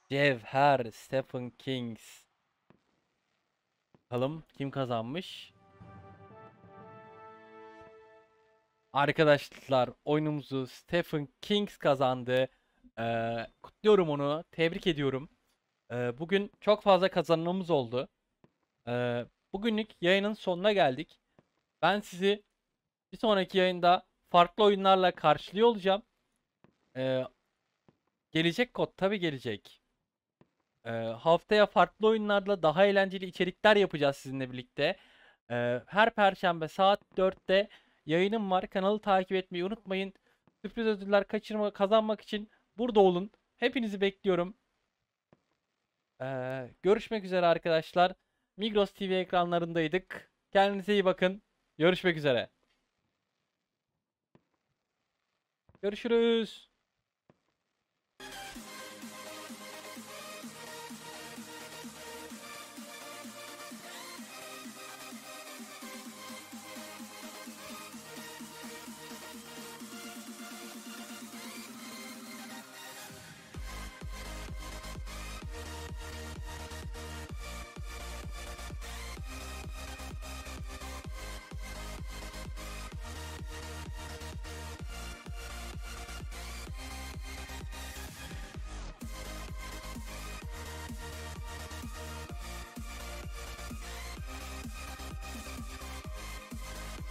Cevher Stephen Kings. Bakalım kim kazanmış? Arkadaşlar oyunumuzu Stephen Kings kazandı. Ee, kutluyorum onu. Tebrik ediyorum. Ee, bugün çok fazla kazanımız oldu. Ee, bugünlük yayının sonuna geldik. Ben sizi bir sonraki yayında farklı oyunlarla karşılıyor olacağım. Ee, Gelecek kod tabi gelecek. Ee, haftaya farklı oyunlarla daha eğlenceli içerikler yapacağız sizinle birlikte. Ee, her perşembe saat 4'te yayınım var. Kanalı takip etmeyi unutmayın. Sürpriz ödüller kaçırma, kazanmak için burada olun. Hepinizi bekliyorum. Ee, görüşmek üzere arkadaşlar. Migros TV ekranlarındaydık. Kendinize iyi bakın. Görüşmek üzere. Görüşürüz.